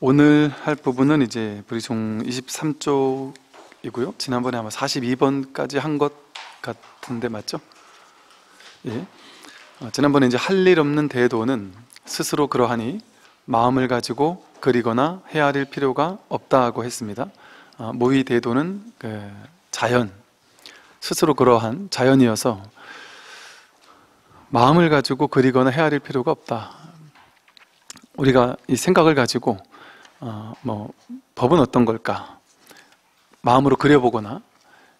오늘 할 부분은 이제 브리송 23쪽이고요. 지난번에 아마 42번까지 한 것 같은데 맞죠? 예. 어, 지난번에 이제 할 일 없는 대도는 스스로 그러하니 마음을 가지고 그리거나 헤아릴 필요가 없다고 했습니다. 어, 모의 대도는 그 자연, 스스로 그러한 자연이어서 마음을 가지고 그리거나 헤아릴 필요가 없다. 우리가 이 생각을 가지고 어, 뭐 법은 어떤 걸까? 마음으로 그려보거나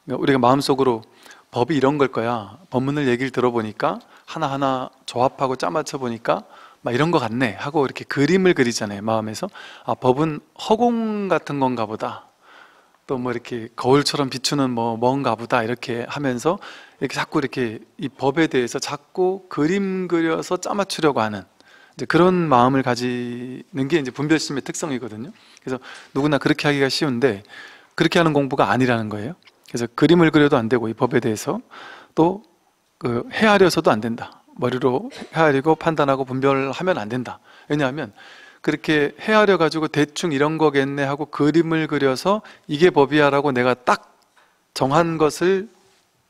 그러니까 우리가 마음속으로 법이 이런 걸 거야. 법문을 얘기를 들어보니까 하나하나 조합하고 짜맞춰 보니까 막 이런 거 같네 하고 이렇게 그림을 그리잖아요. 마음에서 아 법은 허공 같은 건가 보다. 또 뭐 이렇게 거울처럼 비추는 뭐 뭔가 보다 이렇게 하면서 이렇게 자꾸 이렇게 이 법에 대해서 자꾸 그림 그려서 짜맞추려고 하는 이제 그런 마음을 가지는 게 이제 분별심의 특성이거든요. 그래서 누구나 그렇게 하기가 쉬운데 그렇게 하는 공부가 아니라는 거예요. 그래서 그림을 그려도 안 되고 이 법에 대해서 또 그 헤아려서도 안 된다. 머리로 헤아리고 판단하고 분별하면 안 된다. 왜냐하면 그렇게 헤아려 가지고 대충 이런 거겠네 하고 그림을 그려서 이게 법이야라고 내가 딱 정한 것을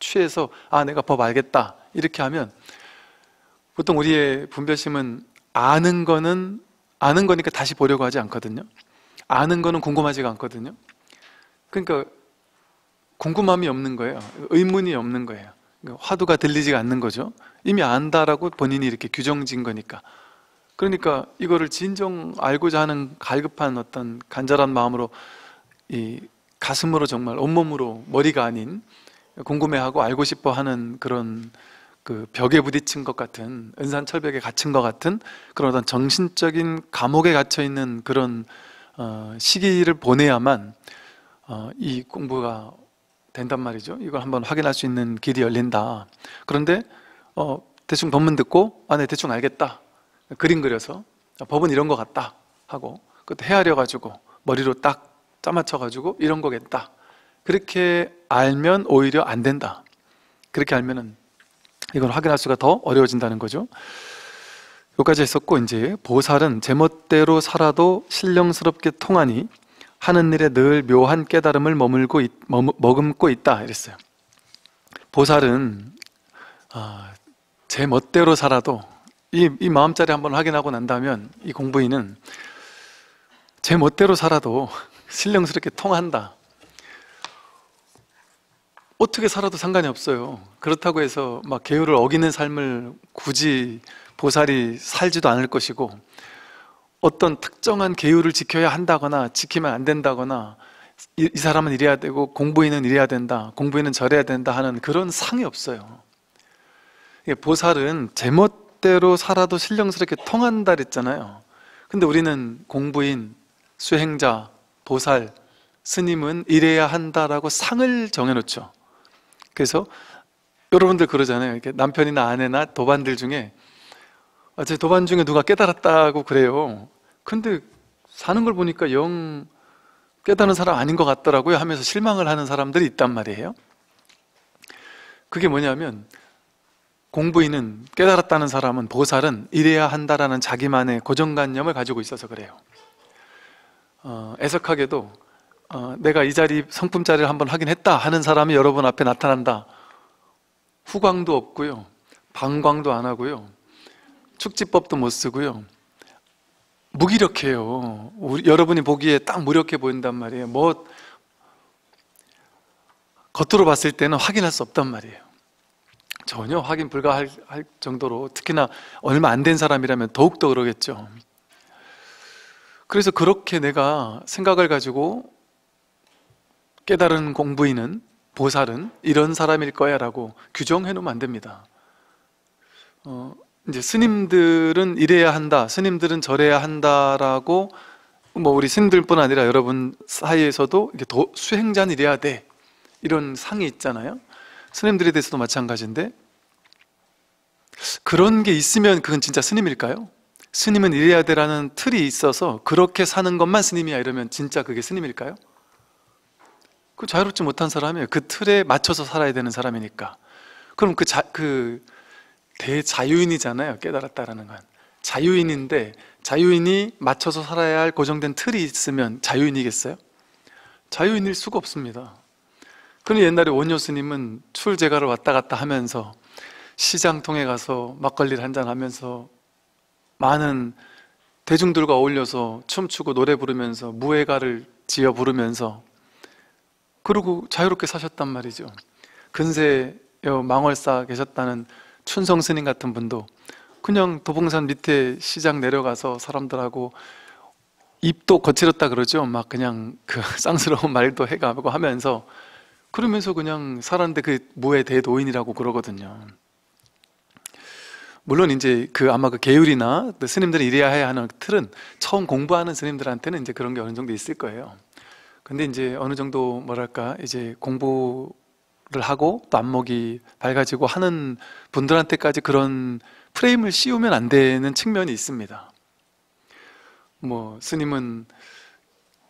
취해서 아 내가 법 알겠다 이렇게 하면 보통 우리의 분별심은 아는 거는 아는 거니까 다시 보려고 하지 않거든요. 아는 거는 궁금하지가 않거든요. 그러니까 궁금함이 없는 거예요. 의문이 없는 거예요. 그러니까 화두가 들리지가 않는 거죠. 이미 안다라고 본인이 이렇게 규정진 거니까. 그러니까 이거를 진정 알고자 하는 갈급한 어떤 간절한 마음으로 이 가슴으로 정말 온몸으로 머리가 아닌 궁금해하고 알고 싶어 하는 그런 그 벽에 부딪힌 것 같은 은산 철벽에 갇힌 것 같은 그런 어떤 정신적인 감옥에 갇혀 있는 그런 어, 시기를 보내야만 어, 이 공부가 된단 말이죠. 이걸 한번 확인할 수 있는 길이 열린다. 그런데 어, 대충 법문 듣고 아, 네 대충 알겠다. 그림 그려서 아, 법은 이런 것 같다 하고 그것 헤아려 가지고 머리로 딱 짜맞춰 가지고 이런 거겠다. 그렇게 알면 오히려 안 된다. 그렇게 알면은 이걸 확인할 수가 더 어려워진다는 거죠. 여기까지 했었고 이제 보살은 제멋대로 살아도 신령스럽게 통하니 하는 일에 늘 묘한 깨달음을 머물고 있, 머금고 있다 이랬어요. 보살은 아, 제 멋대로 살아도 이, 이 마음자리 한번 확인하고 난다면 이 공부인은 제 멋대로 살아도 신령스럽게 통한다. 어떻게 살아도 상관이 없어요. 그렇다고 해서 막 계율을 어기는 삶을 굳이 보살이 살지도 않을 것이고 어떤 특정한 계율을 지켜야 한다거나 지키면 안 된다거나 이, 이 사람은 이래야 되고 공부인은 이래야 된다, 공부인은 저래야 된다 하는 그런 상이 없어요. 보살은 제멋대로 살아도 신령스럽게 통한다 그랬잖아요. 근데 우리는 공부인, 수행자, 보살, 스님은 이래야 한다라고 상을 정해놓죠. 그래서 여러분들 그러잖아요. 이렇게 남편이나 아내나 도반들 중에 아, 제 도반 중에 누가 깨달았다고 그래요. 근데 사는 걸 보니까 영 깨달은 사람 아닌 것 같더라고요 하면서 실망을 하는 사람들이 있단 말이에요. 그게 뭐냐면 공부인은 깨달았다는 사람은 보살은 이래야 한다라는 자기만의 고정관념을 가지고 있어서 그래요. 어, 애석하게도 어, 내가 이 자리 성품 자리를 한번 하긴 했다 하는 사람이 여러분 앞에 나타난다. 후광도 없고요. 방광도 안 하고요. 축지법도 못 쓰고요. 무기력해요. 우리, 여러분이 보기에 딱 무력해 보인단 말이에요. 뭐 겉으로 봤을 때는 확인할 수 없단 말이에요. 전혀 확인 불가할 정도로 특히나 얼마 안 된 사람이라면 더욱더 그러겠죠. 그래서 그렇게 내가 생각을 가지고 깨달은 공부인은 보살은 이런 사람일 거야 라고 규정해 놓으면 안 됩니다. 어, 이제 스님들은 이래야 한다, 스님들은 저래야 한다라고 뭐 우리 스님들뿐 아니라 여러분 사이에서도 이게 도, 수행자는 이래야 돼 이런 상이 있잖아요. 스님들에 대해서도 마찬가지인데 그런 게 있으면 그건 진짜 스님일까요? 스님은 이래야 돼라는 틀이 있어서 그렇게 사는 것만 스님이야 이러면 진짜 그게 스님일까요? 그 자유롭지 못한 사람이에요. 그 틀에 맞춰서 살아야 되는 사람이니까. 그럼 그, 자, 그 대자유인이잖아요. 깨달았다라는 건. 자유인인데 자유인이 맞춰서 살아야 할 고정된 틀이 있으면 자유인이겠어요? 자유인일 수가 없습니다. 그런데 옛날에 원효스님은 출제가를 왔다 갔다 하면서 시장 통해 가서 막걸리를 한잔 하면서 많은 대중들과 어울려서 춤추고 노래 부르면서 무예가를 지어 부르면서 그러고 자유롭게 사셨단 말이죠. 근세 망월사 계셨다는 춘성 스님 같은 분도 그냥 도봉산 밑에 시장 내려가서 사람들하고 입도 거칠었다 그러죠. 막 그냥 그 쌍스러운 말도 해가고 하면서 그러면서 그냥 살았는데 그모에 대노인이라고 그러거든요. 물론 이제 그 아마 그 계율이나 스님들이 이래야 해야 하는 틀은 처음 공부하는 스님들한테는 이제 그런 게 어느 정도 있을 거예요. 근데 이제 어느 정도 뭐랄까 이제 공부를 하고 또 안목이 밝아지고 하는 분들한테까지 그런 프레임을 씌우면 안 되는 측면이 있습니다. 뭐 스님은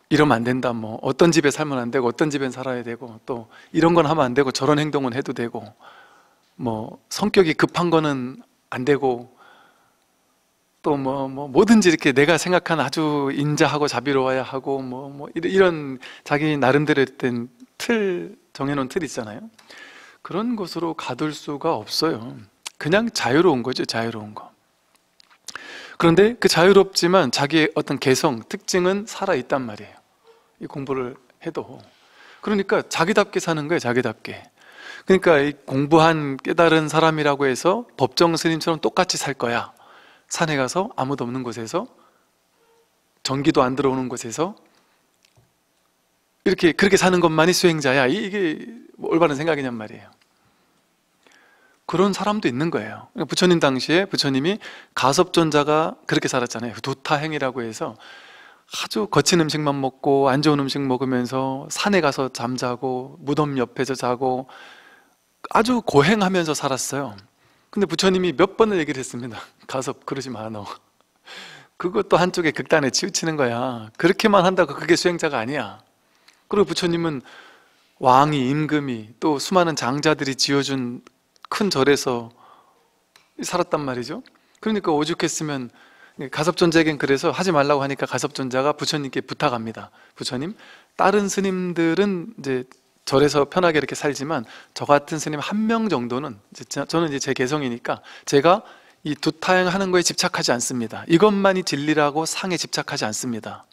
이러면 안 된다. 뭐 어떤 집에 살면 안 되고 어떤 집엔 살아야 되고 또 이런 건 하면 안 되고 저런 행동은 해도 되고 뭐 성격이 급한 거는 안 되고 또뭐 뭐 뭐든지 이렇게 내가 생각한 아주 인자하고 자비로워야 하고 뭐, 뭐 이런 자기 나름대로 된틀 정해놓은 틀 있잖아요. 그런 곳으로 가둘 수가 없어요. 그냥 자유로운 거죠, 자유로운 거. 그런데 그 자유롭지만 자기의 어떤 개성, 특징은 살아 있단 말이에요. 이 공부를 해도 그러니까 자기답게 사는 거예요, 자기답게. 그러니까 이 공부한 깨달은 사람이라고 해서 법정 스님처럼 똑같이 살 거야. 산에 가서 아무도 없는 곳에서 전기도 안 들어오는 곳에서 이렇게 그렇게 사는 것만이 수행자야. 이게 뭐 올바른 생각이냔 말이에요. 그런 사람도 있는 거예요. 그러니까 부처님 당시에 부처님이 가섭존자가 그렇게 살았잖아요. 도타행이라고 해서 아주 거친 음식만 먹고 안 좋은 음식 먹으면서 산에 가서 잠자고 무덤 옆에서 자고 아주 고행하면서 살았어요. 근데 부처님이 몇 번을 얘기를 했습니다. 가서 그러지 마, 너. 그것도 한쪽에 극단에 치우치는 거야. 그렇게만 한다고 그게 수행자가 아니야. 그리고 부처님은 왕이, 임금이, 또 수많은 장자들이 지어준 큰 절에서 살았단 말이죠. 그러니까 오죽했으면 가섭존자에겐 그래서 하지 말라고 하니까 가섭존자가 부처님께 부탁합니다. 부처님, 다른 스님들은 이제 절에서 편하게 이렇게 살지만 저 같은 스님 한 명 정도는 저는 이제 제 개성이니까 제가 이 두 타행하는 거에 집착하지 않습니다. 이것만이 진리라고 상에 집착하지 않습니다.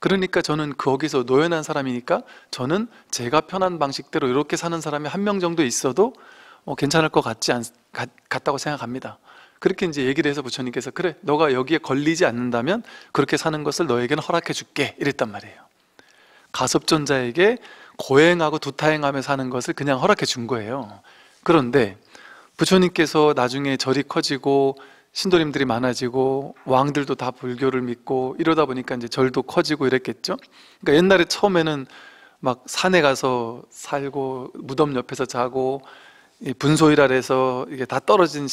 그러니까 저는 거기서 노연한 사람이니까 저는 제가 편한 방식대로 이렇게 사는 사람이 한 명 정도 있어도 어, 괜찮을 것 같지 않, 같, 같다고 생각합니다. 그렇게 이제 얘기를 해서 부처님께서 그래 너가 여기에 걸리지 않는다면 그렇게 사는 것을 너에게는 허락해 줄게 이랬단 말이에요. 가섭존자에게 고행하고 두타행하며 사는 것을 그냥 허락해 준 거예요. 그런데 부처님께서 나중에 절이 커지고 신도님들이 많아지고 왕들도 다 불교를 믿고 이러다 보니까 이제 절도 커지고 이랬겠죠. 그러니까 옛날에 처음에는 막 산에 가서 살고 무덤 옆에서 자고 분소일 아래서 이게 다 떨어진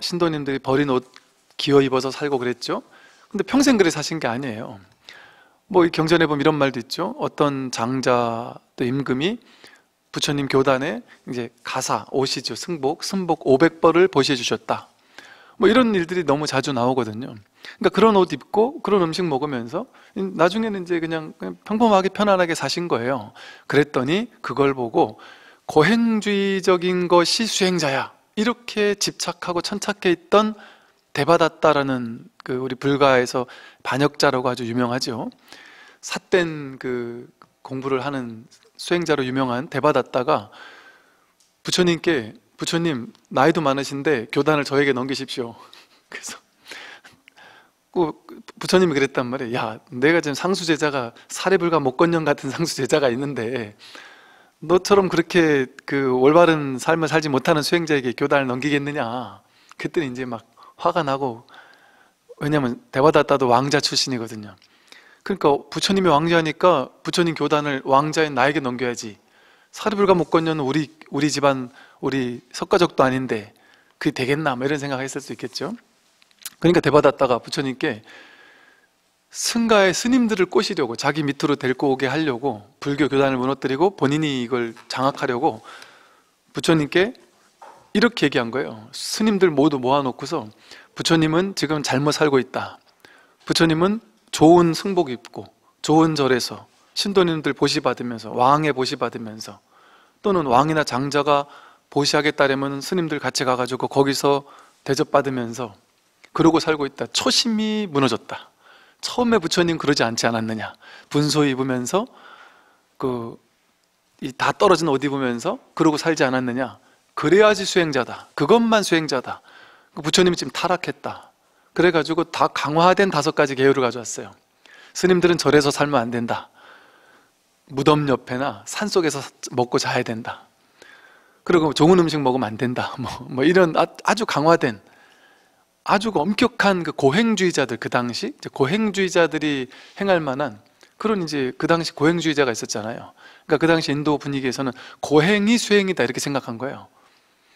신도님들이 버린 옷 기어 입어서 살고 그랬죠. 근데 평생 그래 사신 게 아니에요. 뭐 경전에 보면 이런 말도 있죠. 어떤 장자 또 임금이 부처님 교단에 이제 가사, 옷이죠. 승복, 승복 500벌을 보시해 주셨다. 뭐 이런 일들이 너무 자주 나오거든요. 그러니까 그런 옷 입고 그런 음식 먹으면서 나중에는 이제 그냥, 그냥 평범하게 편안하게 사신 거예요. 그랬더니 그걸 보고 고행주의적인 것이 수행자야. 이렇게 집착하고 천착해 있던 대받았다라는 그 우리 불가에서 반역자라고 아주 유명하죠. 삿된 그 공부를 하는 수행자로 유명한 대받았다가 부처님께 부처님 나이도 많으신데 교단을 저에게 넘기십시오. 그래서 부처님이 그랬단 말이에요. 야, 내가 지금 상수 제자가 사례불과 목건년 같은 상수 제자가 있는데 너처럼 그렇게 그 올바른 삶을 살지 못하는 수행자에게 교단을 넘기겠느냐? 그때 이제 막 화가 나고 왜냐면 대바다따도 왕자 출신이거든요. 그러니까 부처님이 왕자니까 부처님 교단을 왕자인 나에게 넘겨야지. 사리불가못건녀는 우리 우리 집안 우리 석가족도 아닌데 그게 되겠나? 뭐 이런 생각했을 수 있겠죠. 그러니까 대바다따가 부처님께 승가의 스님들을 꼬시려고 자기 밑으로 데리고 오게 하려고 불교 교단을 무너뜨리고 본인이 이걸 장악하려고 부처님께 이렇게 얘기한 거예요. 스님들 모두 모아놓고서 부처님은 지금 잘못 살고 있다. 부처님은 좋은 승복 입고 좋은 절에서 신도님들 보시 받으면서 왕의 보시 받으면서 또는 왕이나 장자가 보시하겠다라면 스님들 같이 가가지고 거기서 대접받으면서 그러고 살고 있다. 초심이 무너졌다. 처음에 부처님 그러지 않지 않았느냐. 분소 입으면서 그 다 떨어진 옷 입으면서 그러고 살지 않았느냐. 그래야지 수행자다. 그것만 수행자다. 그 부처님이 지금 타락했다. 그래가지고 다 강화된 다섯 가지 계율을 가져왔어요. 스님들은 절에서 살면 안 된다. 무덤 옆에나 산 속에서 먹고 자야 된다. 그리고 좋은 음식 먹으면 안 된다. 뭐, 뭐 이런 아, 아주 강화된 아주 엄격한 그 고행주의자들 그 당시 고행주의자들이 행할 만한 그런 이제 그 당시 고행주의자가 있었잖아요. 그러니까 그 당시 인도 분위기에서는 고행이 수행이다 이렇게 생각한 거예요.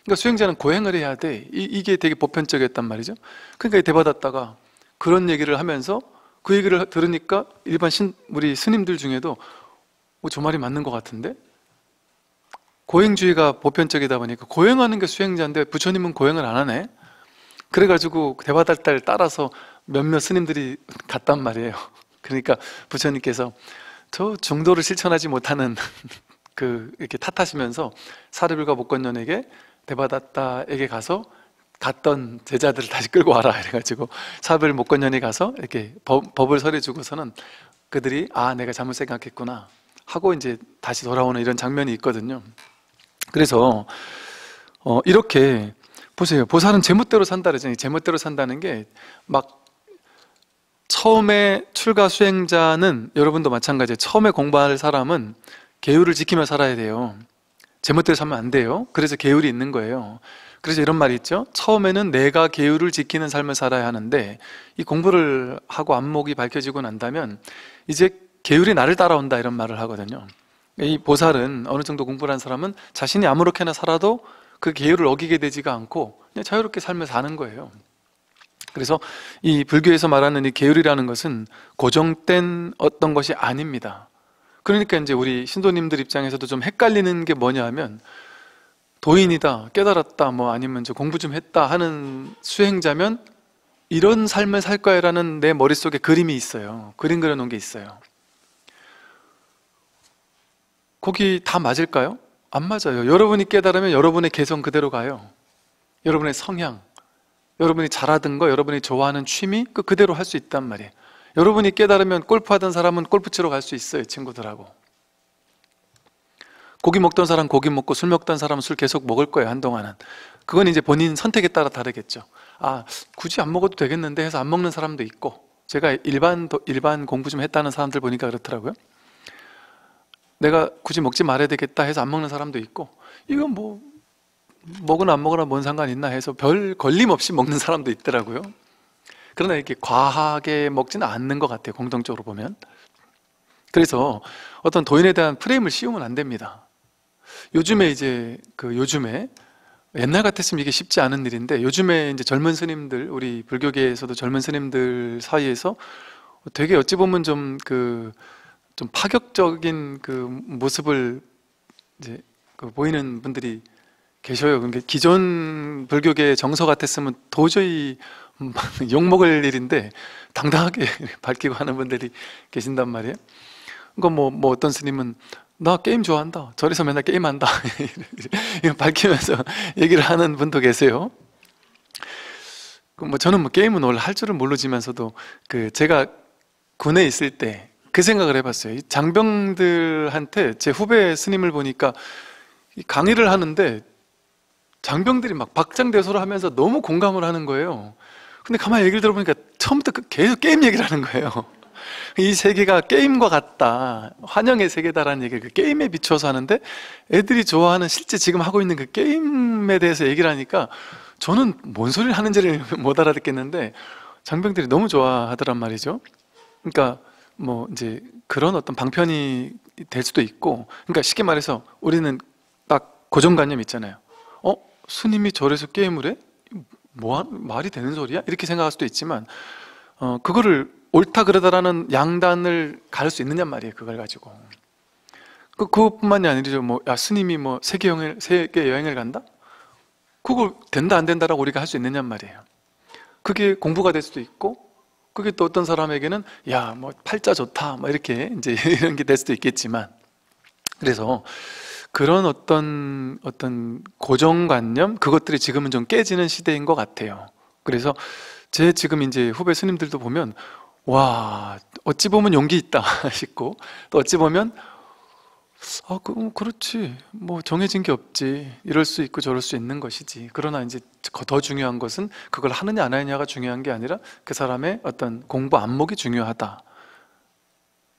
그러니까 수행자는 고행을 해야 돼. 이, 게 되게 보편적이었단 말이죠. 그러니까 대받았다가 그런 얘기를 하면서 그 얘기를 들으니까 일반 신, 우리 스님들 중에도 어, 저 말이 맞는 것 같은데? 고행주의가 보편적이다 보니까 고행하는 게 수행자인데 부처님은 고행을 안 하네? 그래가지고 대받바달를 따라서 몇몇 스님들이 갔단 말이에요. 그러니까 부처님께서 저 중도를 실천하지 못하는 그 이렇게 탓하시면서 사르불과 목건년에게 대았다에게 가서 갔던 제자들을 다시 끌고 와라 이래가지고 사벨 목건년이 가서 이렇게 법, 을 설해주고서는 그들이 아 내가 잘못 생각했구나 하고 이제 다시 돌아오는 이런 장면이 있거든요. 그래서 어, 이렇게 보세요. 보살은 제멋대로 산다 그러잖아요. 제멋대로 산다는 게 막 처음에 출가 수행자는 여러분도 마찬가지예요. 처음에 공부할 사람은 계율을 지키며 살아야 돼요. 제멋대로 살면 안 돼요. 그래서 계율이 있는 거예요. 그래서 이런 말이 있죠. 처음에는 내가 계율을 지키는 삶을 살아야 하는데 이 공부를 하고 안목이 밝혀지고 난다면 이제 계율이 나를 따라온다 이런 말을 하거든요. 이 보살은 어느 정도 공부를 한 사람은 자신이 아무렇게나 살아도 그 계율을 어기게 되지가 않고 그냥 자유롭게 삶을 사는 거예요. 그래서 이 불교에서 말하는 이 계율이라는 것은 고정된 어떤 것이 아닙니다. 그러니까 이제 우리 신도님들 입장에서도 좀 헷갈리는 게 뭐냐 하면 도인이다, 깨달았다, 뭐 아니면 저 공부 좀 했다 하는 수행자면 이런 삶을 살 거야라는 내 머릿속에 그림이 있어요. 그림 그려놓은 게 있어요. 거기 다 맞을까요? 안 맞아요. 여러분이 깨달으면 여러분의 개성 그대로 가요. 여러분의 성향, 여러분이 잘하던 거, 여러분이 좋아하는 취미 그 그대로 할 수 있단 말이에요. 여러분이 깨달으면 골프하던 사람은 골프 채로갈 수 있어요, 친구들하고. 고기 먹던 사람 고기 먹고 술 먹던 사람 술 계속 먹을 거예요, 한동안은. 그건 이제 본인 선택에 따라 다르겠죠. 아, 굳이 안 먹어도 되겠는데 해서 안 먹는 사람도 있고. 제가 일반, 일반 공부 좀 했다는 사람들 보니까 그렇더라고요. 내가 굳이 먹지 말아야 되겠다 해서 안 먹는 사람도 있고, 이건 뭐, 먹으나 안 먹으나 뭔 상관 있나 해서 별 걸림 없이 먹는 사람도 있더라고요. 그러나 이렇게 과하게 먹지는 않는 것 같아요. 공통적으로 보면. 그래서 어떤 도인에 대한 프레임을 씌우면 안 됩니다. 요즘에 이제 그 요즘에 옛날 같았으면 이게 쉽지 않은 일인데 요즘에 이제 젊은 스님들 우리 불교계에서도 젊은 스님들 사이에서 되게 어찌 보면 좀 그좀 그, 파격적인 그 모습을 이제 그 보이는 분들이 계셔요. 그러니까 기존 불교계 정서 같았으면 도저히 욕먹을 일인데 당당하게 밝히고 하는 분들이 계신단 말이에요. 그러니까 뭐, 뭐 어떤 스님은 나 게임 좋아한다. 절에서 맨날 게임한다. 밝히면서 얘기를 하는 분도 계세요. 뭐 저는 뭐 게임은 원래 할 줄은 모르지만서도 그 제가 군에 있을 때 그 생각을 해봤어요. 장병들한테 제 후배 스님을 보니까 강의를 하는데 장병들이 막 박장대소를 하면서 너무 공감을 하는 거예요. 근데 가만히 얘기를 들어보니까 처음부터 그 계속 게임 얘기를 하는 거예요. 이 세계가 게임과 같다. 환영의 세계다라는 얘기를 그 게임에 비춰서 하는데 애들이 좋아하는 실제 지금 하고 있는 그 게임에 대해서 얘기를 하니까 저는 뭔 소리를 하는지를 못 알아듣겠는데 장병들이 너무 좋아하더란 말이죠. 그러니까 뭐 이제 그런 어떤 방편이 될 수도 있고 그러니까 쉽게 말해서 우리는 딱 고정관념 있잖아요. 어? 스님이 절에서 게임을 해? 뭐 말이 되는 소리야? 이렇게 생각할 수도 있지만 어, 그거를 옳다 그러다라는 양단을 가를 수 있느냐 말이에요. 그걸 가지고. 그, 그것뿐만이 아니죠. 뭐, 야, 스님이 뭐, 세계 여행을, 세계 여행을 간다? 그걸 된다, 안 된다라고 우리가 할 수 있느냐 말이에요. 그게 공부가 될 수도 있고, 그게 또 어떤 사람에게는, 야, 뭐, 팔자 좋다, 뭐, 이렇게, 이제, 이런 게 될 수도 있겠지만. 그래서, 그런 어떤 어떤 고정관념 그것들이 지금은 좀 깨지는 시대인 것 같아요. 그래서 제 지금 이제 후배 스님들도 보면 와 어찌 보면 용기 있다 싶고 또 어찌 보면 아, 그, 음, 그렇지. 뭐, 정해진 게 없지. 이럴 수 있고 저럴 수 있는 것이지. 그러나 이제 그 더 중요한 것은 그걸 하느냐 안 하느냐가 중요한 게 아니라 그 사람의 어떤 공부 안목이 중요하다.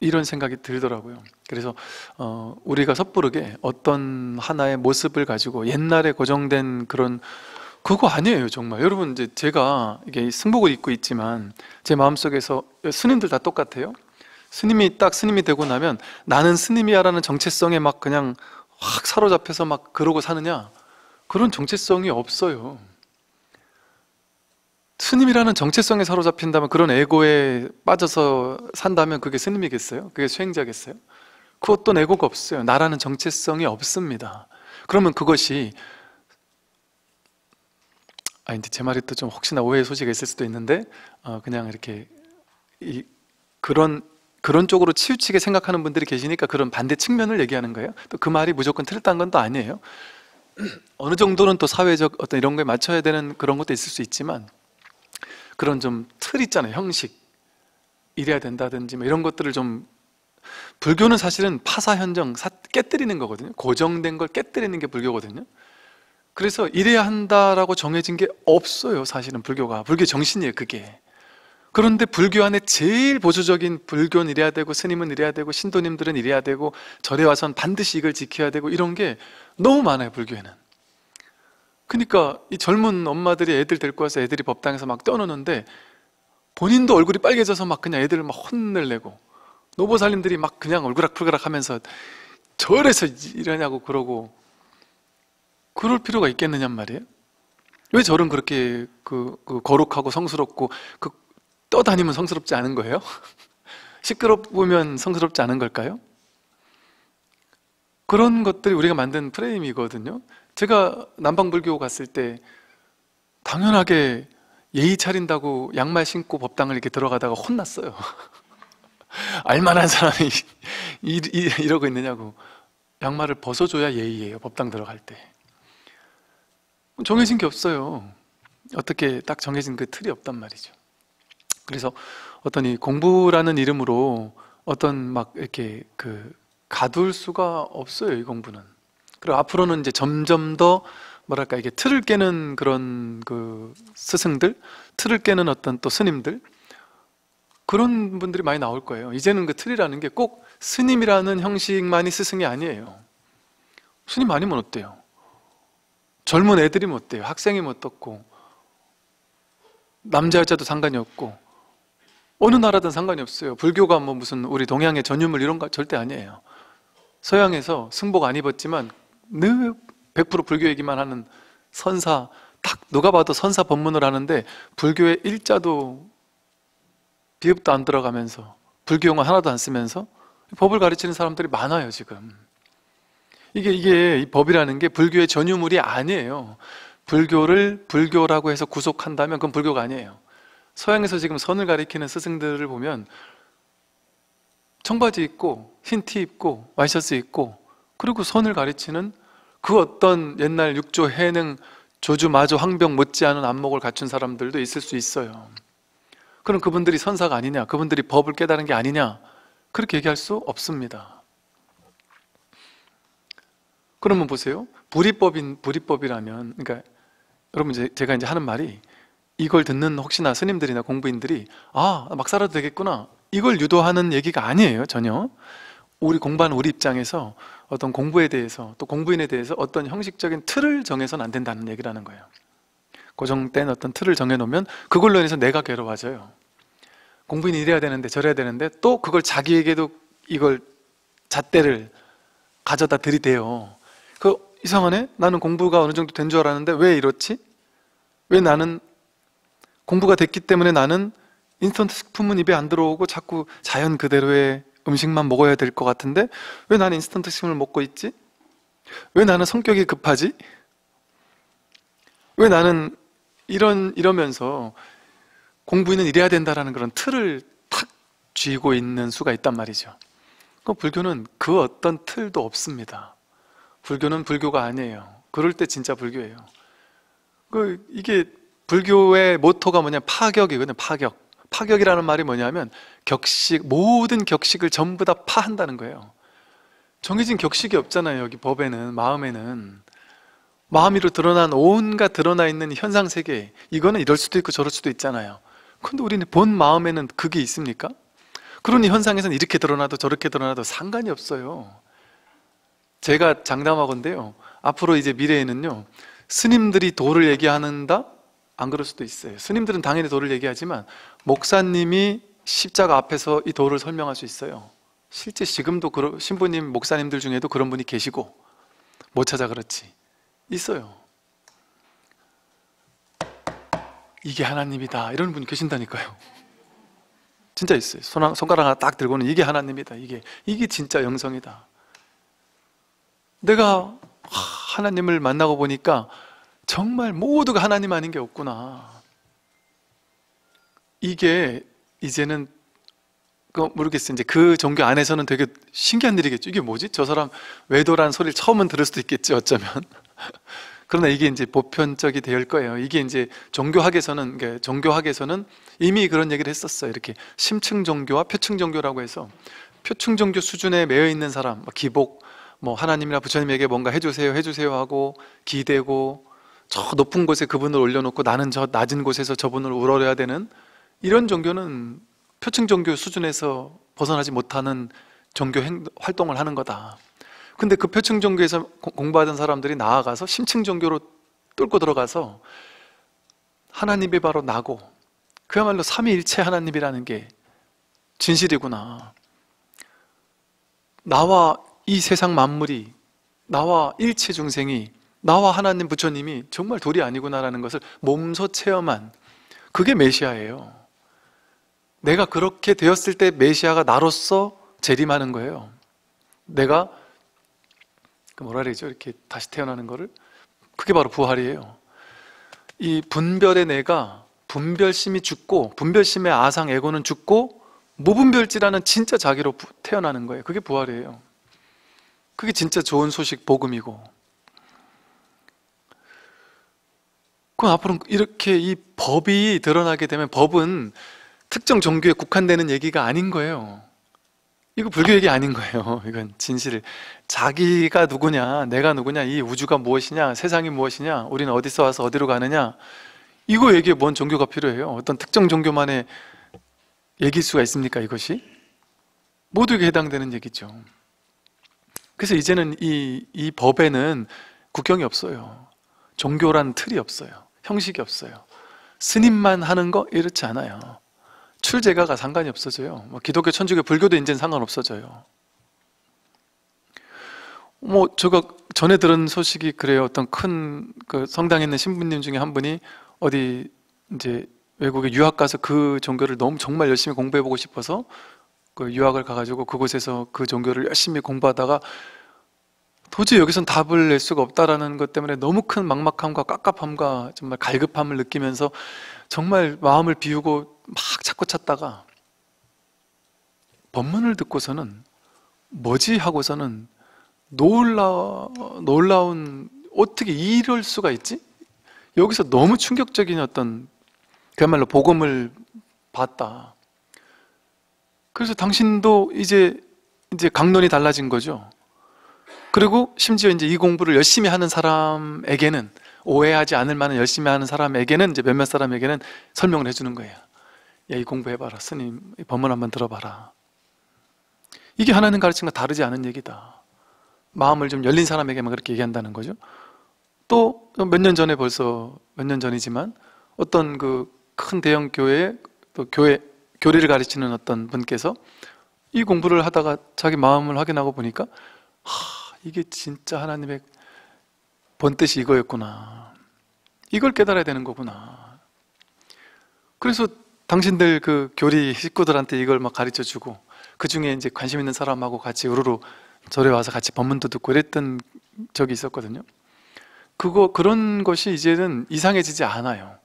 이런 생각이 들더라고요. 그래서 어, 우리가 섣부르게 어떤 하나의 모습을 가지고 옛날에 고정된 그런 그거 아니에요 정말 여러분 이제 제가 이게 승복을 입고 있지만 제 마음속에서 스님들 다 똑같아요 스님이 딱 스님이 되고 나면 나는 스님이야라는 정체성에 막 그냥 확 사로잡혀서 막 그러고 사느냐 그런 정체성이 없어요 스님이라는 정체성에 사로잡힌다면 그런 에고에 빠져서 산다면 그게 스님이겠어요? 그게 수행자겠어요? 그것도 에고가 없어요. 나라는 정체성이 없습니다. 그러면 그것이 아 이제 제 말이 또 좀 혹시나 오해의 소지가 있을 수도 있는데 어, 그냥 이렇게 이, 그런 그런 쪽으로 치우치게 생각하는 분들이 계시니까 그런 반대 측면을 얘기하는 거예요. 또 그 말이 무조건 틀렸다는 건 또 아니에요. 어느 정도는 또 사회적 어떤 이런 거에 맞춰야 되는 그런 것도 있을 수 있지만 그런 좀 틀 있잖아요. 형식. 이래야 된다든지 뭐 이런 것들을 좀 불교는 사실은 파사현정 사, 깨뜨리는 거거든요. 고정된 걸 깨뜨리는 게 불교거든요. 그래서 이래야 한다라고 정해진 게 없어요. 사실은 불교가 불교 정신이에요. 그게. 그런데 불교 안에 제일 보수적인 불교는 이래야 되고 스님은 이래야 되고 신도님들은 이래야 되고 절에 와선 반드시 이걸 지켜야 되고 이런 게 너무 많아요. 불교에는. 그러니까 이 젊은 엄마들이 애들 데리고 와서 애들이 법당에서 막 떠노는데 본인도 얼굴이 빨개져서 막 그냥 애들을 막혼내고 노보살님들이 막 그냥 얼그락불그락 하면서 절에서 이러냐고 그러고 그럴 필요가 있겠느냔 말이에요. 왜 절은 그렇게 그, 그 거룩하고 성스럽고 그 떠다니면 성스럽지 않은 거예요? 시끄럽으면 성스럽지 않은 걸까요? 그런 것들이 우리가 만든 프레임이거든요. 제가 남방불교 갔을 때 당연하게 예의 차린다고 양말 신고 법당을 이렇게 들어가다가 혼났어요. 알만한 사람이 이, 이, 이러고 있느냐고. 양말을 벗어줘야 예의예요. 법당 들어갈 때. 정해진 게 없어요. 어떻게 딱 정해진 그 틀이 없단 말이죠. 그래서 어떤 이 공부라는 이름으로 어떤 막 이렇게 그 가둘 수가 없어요. 이 공부는. 그리고 앞으로는 이제 점점 더 뭐랄까 이게 틀을 깨는 그런 그 스승들, 틀을 깨는 어떤 또 스님들 그런 분들이 많이 나올 거예요. 이제는 그 틀이라는 게 꼭 스님이라는 형식만이 스승이 아니에요. 스님 아니면 어때요? 젊은 애들이면 어때요? 학생이면 어떻고 남자 여자도 상관이 없고 어느 나라든 상관이 없어요. 불교가 뭐 무슨 우리 동양의 전유물 이런 거 절대 아니에요. 서양에서 승복 안 입었지만 늘100% 불교 얘기만 하는 선사 딱 누가 봐도 선사 법문을 하는데 불교의 일자도 비읍도 안 들어가면서 불교용어 하나도 안 쓰면서 법을 가르치는 사람들이 많아요 지금 이게 이게 이 법이라는 게 불교의 전유물이 아니에요 불교를 불교라고 해서 구속한다면 그건 불교가 아니에요 서양에서 지금 선을 가리키는 스승들을 보면 청바지 입고 흰 티 입고 와이셔츠 입고 그리고 선을 가르치는 그 어떤 옛날 육조 해능 조주마조 황병 못지않은 안목을 갖춘 사람들도 있을 수 있어요. 그럼 그분들이 선사가 아니냐, 그분들이 법을 깨달은 게 아니냐, 그렇게 얘기할 수 없습니다. 그러면 보세요. 불이법인, 불이법이라면, 그러니까, 여러분, 이제 제가 이제 하는 말이 이걸 듣는 혹시나 스님들이나 공부인들이, 아, 막 살아도 되겠구나. 이걸 유도하는 얘기가 아니에요, 전혀. 우리 공부하는 우리 입장에서 어떤 공부에 대해서 또 공부인에 대해서 어떤 형식적인 틀을 정해서는 안 된다는 얘기라는 거예요. 고정된 어떤 틀을 정해놓으면 그걸로 인해서 내가 괴로워져요. 공부인이 이래야 되는데 저래야 되는데 또 그걸 자기에게도 이걸 잣대를 가져다 들이대요. 그 이상하네? 나는 공부가 어느 정도 된 줄 알았는데 왜 이렇지? 왜 나는 공부가 됐기 때문에 나는 인스턴트 식품은 입에 안 들어오고 자꾸 자연 그대로의 음식만 먹어야 될 것 같은데 왜 나는 인스턴트 식품을 먹고 있지? 왜 나는 성격이 급하지? 왜 나는 이런 이러면서 공부인은 이래야 된다라는 그런 틀을 탁 쥐고 있는 수가 있단 말이죠. 그 불교는 그 어떤 틀도 없습니다. 불교는 불교가 아니에요. 그럴 때 진짜 불교예요. 그 이게 불교의 모토가 뭐냐 파격이거든요. 파격. 파격이라는 말이 뭐냐면 격식 모든 격식을 전부 다 파한다는 거예요. 정해진 격식이 없잖아요. 여기 법에는 마음에는 마음으로 드러난 온갖 드러나 있는 현상 세계 이거는 이럴 수도 있고 저럴 수도 있잖아요. 근데 우리는 본 마음에는 그게 있습니까? 그러니 현상에서는 이렇게 드러나도 저렇게 드러나도 상관이 없어요. 제가 장담하건데요. 앞으로 이제 미래에는요. 스님들이 도를 얘기하는다? 안 그럴 수도 있어요. 스님들은 당연히 도를 얘기하지만 목사님이 십자가 앞에서 이 도를 설명할 수 있어요. 실제 지금도 그러, 신부님, 목사님들 중에도 그런 분이 계시고 못 찾아 그렇지 있어요. 이게 하나님이다 이런 분 계신다니까요. 진짜 있어요. 손, 손가락 하나 딱 들고는 이게 하나님이다. 이게 이게 진짜 영성이다. 내가 하나님을 만나고 보니까 정말 모두가 하나님 아닌 게 없구나. 이게 이제는 그 모르겠어요. 이제 그 종교 안에서는 되게 신기한 일이겠죠. 이게 뭐지? 저 사람 외도라는 소리를 처음은 들을 수도 있겠지 어쩌면. 그러나 이게 이제 보편적이 될 거예요. 이게 이제 종교학에서는 그러니까 종교학에서는 이미 그런 얘기를 했었어요. 이렇게 심층 종교와 표층 종교라고 해서 표층 종교 수준에 매여 있는 사람, 뭐 기복, 뭐 하나님이나 부처님에게 뭔가 해주세요, 해주세요 하고 기대고 저 높은 곳에 그분을 올려놓고 나는 저 낮은 곳에서 저분을 우러러야 되는 이런 종교는 표층 종교 수준에서 벗어나지 못하는 종교 활동을 하는 거다. 근데 그 표층 종교에서 공부하던 사람들이 나아가서 심층 종교로 뚫고 들어가서 하나님이 바로 나고 그야말로 삼위일체 하나님이라는 게 진실이구나. 나와 이 세상 만물이 나와 일체 중생이 나와 하나님 부처님이 정말 돌이 아니구나라는 것을 몸소 체험한 그게 메시아예요. 내가 그렇게 되었을 때 메시아가 나로서 재림하는 거예요. 내가 그 뭐라 그러죠? 이렇게 다시 태어나는 거를 그게 바로 부활이에요. 이 분별의 내가 분별심이 죽고 분별심의 아상 에고는 죽고 무분별지라는 진짜 자기로 태어나는 거예요. 그게 부활이에요. 그게 진짜 좋은 소식 복음이고 그럼 앞으로 이렇게 이 법이 드러나게 되면 법은 특정 종교에 국한되는 얘기가 아닌 거예요. 이거 불교 얘기 아닌 거예요. 이건 진실. 을 자기가 누구냐, 내가 누구냐, 이 우주가 무엇이냐, 세상이 무엇이냐, 우리는 어디서 와서 어디로 가느냐. 이거 얘기에 뭔 종교가 필요해요? 어떤 특정 종교만의 얘기일 수가 있습니까, 이것이? 모두에게 해당되는 얘기죠. 그래서 이제는 이, 이 법에는 국경이 없어요. 종교란 틀이 없어요. 형식이 없어요. 스님만 하는 거 이렇지 않아요. 출제가가 상관이 없어져요. 뭐 기독교, 천주교, 불교도 이제는 상관없어져요. 뭐 제가 전에 들은 소식이 그래요. 어떤 큰 그 성당에 있는 신부님 중에 한 분이 어디 이제 외국에 유학 가서 그 종교를 너무 정말 열심히 공부해 보고 싶어서 그 유학을 가가지고 그곳에서 그 종교를 열심히 공부하다가 도저히 여기선 답을 낼 수가 없다라는 것 때문에 너무 큰 막막함과 깝깝함과 정말 갈급함을 느끼면서 정말 마음을 비우고 막 찾고 찾다가 법문을 듣고서는 뭐지 하고서는 놀라 놀라운 어떻게 이럴 수가 있지? 여기서 너무 충격적인 어떤 그야말로 복음을 봤다. 그래서 당신도 이제 이제 강론이 달라진 거죠. 그리고 심지어 이제 이 공부를 열심히 하는 사람에게는 오해하지 않을 만한 열심히 하는 사람에게는 이제 몇몇 사람에게는 설명을 해주는 거예요. 야, 이 공부해봐라. 스님, 이 법문 한번 들어봐라. 이게 하나님 가르침과 다르지 않은 얘기다. 마음을 좀 열린 사람에게만 그렇게 얘기한다는 거죠. 또 몇 년 전에 벌써 몇 년 전이지만 어떤 그 큰 대형 교회 또 교회 교리를 가르치는 어떤 분께서 이 공부를 하다가 자기 마음을 확인하고 보니까 하, 이게 진짜 하나님의 본뜻이 이거였구나. 이걸 깨달아야 되는 거구나. 그래서 당신들 그 교리 식구들한테 이걸 막 가르쳐 주고 그 중에 이제 관심 있는 사람하고 같이 우르르 절에 와서 같이 법문도 듣고 그랬던 적이 있었거든요. 그거 그런 것이 이제는 이상해지지 않아요.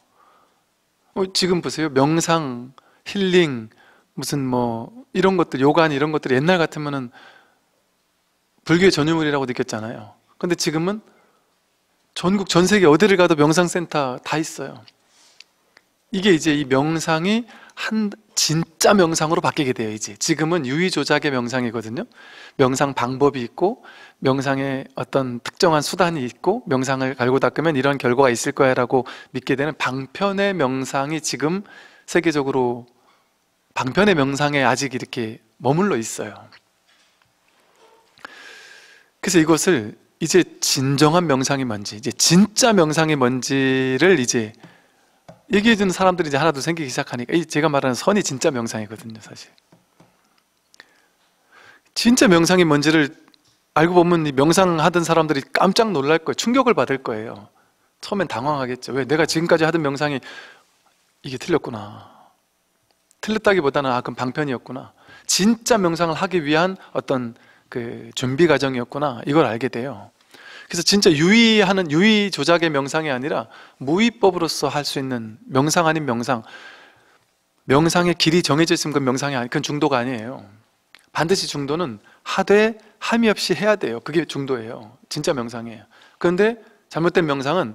어, 지금 보세요. 명상, 힐링, 무슨 뭐 이런 것들, 요간 이런 것들 옛날 같으면은 불교의 전유물이라고 느꼈잖아요. 근데 지금은 전국 전 세계 어디를 가도 명상센터 다 있어요. 이게 이제 이 명상이 한 진짜 명상으로 바뀌게 돼요, 이제. 지금은 유의 조작의 명상이거든요. 명상 방법이 있고 명상의 어떤 특정한 수단이 있고 명상을 갈고 닦으면 이런 결과가 있을 거야라고 믿게 되는 방편의 명상이 지금 세계적으로 방편의 명상에 아직 이렇게 머물러 있어요. 그래서 이것을 이제 진정한 명상이 뭔지, 이제 진짜 명상이 뭔지를 이제 얘기해 주는 사람들이 이제 하나도 생기기 시작하니까 제가 말하는 선이 진짜 명상이거든요, 사실. 진짜 명상이 뭔지를 알고 보면 이 명상하던 사람들이 깜짝 놀랄 거예요. 충격을 받을 거예요. 처음엔 당황하겠죠. 왜 내가 지금까지 하던 명상이 이게 틀렸구나. 틀렸다기보다는 아 그럼 방편이었구나. 진짜 명상을 하기 위한 어떤 그 준비 과정이었구나 이걸 알게 돼요. 그래서 진짜 유의하는 유의 조작의 명상이 아니라 무의법으로서 할 수 있는 명상 아닌 명상 명상의 길이 정해져 있으면 그 명상이 아니 그건 중도가 아니에요. 반드시 중도는 하되 함이 없이 해야 돼요. 그게 중도예요. 진짜 명상이에요. 그런데 잘못된 명상은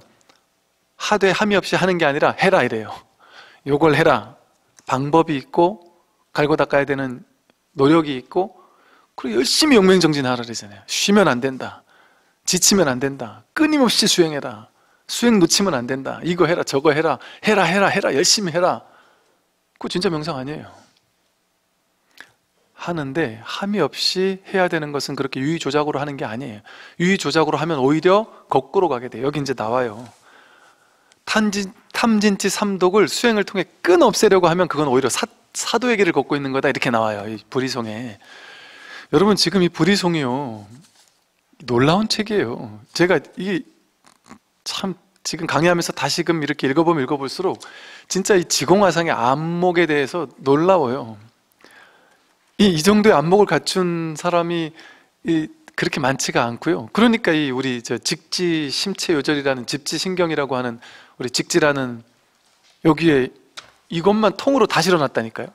하되 함이 없이 하는 게 아니라 해라 이래요. 요걸 해라. 방법이 있고 갈고 닦아야 되는 노력이 있고 그리고 열심히 용맹정진하라 그러잖아요. 쉬면 안 된다. 지치면 안 된다. 끊임없이 수행해라. 수행 놓치면 안 된다. 이거 해라 저거 해라. 해라 해라 해라 열심히 해라. 그거 진짜 명상 아니에요. 하는데 함이 없이 해야 되는 것은 그렇게 유의조작으로 하는 게 아니에요. 유의조작으로 하면 오히려 거꾸로 가게 돼요. 여기 이제 나와요. 탐진, 탐진치 삼독을 수행을 통해 끊 없애려고 하면 그건 오히려 사, 사도의 길을 걷고 있는 거다 이렇게 나와요. 이 불이성에. 여러분 지금 이 부디송이요 놀라운 책이에요. 제가 이게 참 지금 강의하면서 다시금 이렇게 읽어보면 읽어볼수록 진짜 이 지공화상의 안목에 대해서 놀라워요. 이, 이 정도의 안목을 갖춘 사람이 이, 그렇게 많지가 않고요. 그러니까 이 우리 저 직지 심체 요절이라는 집지 신경이라고 하는 우리 직지라는 여기에 이것만 통으로 다시일어났다니까요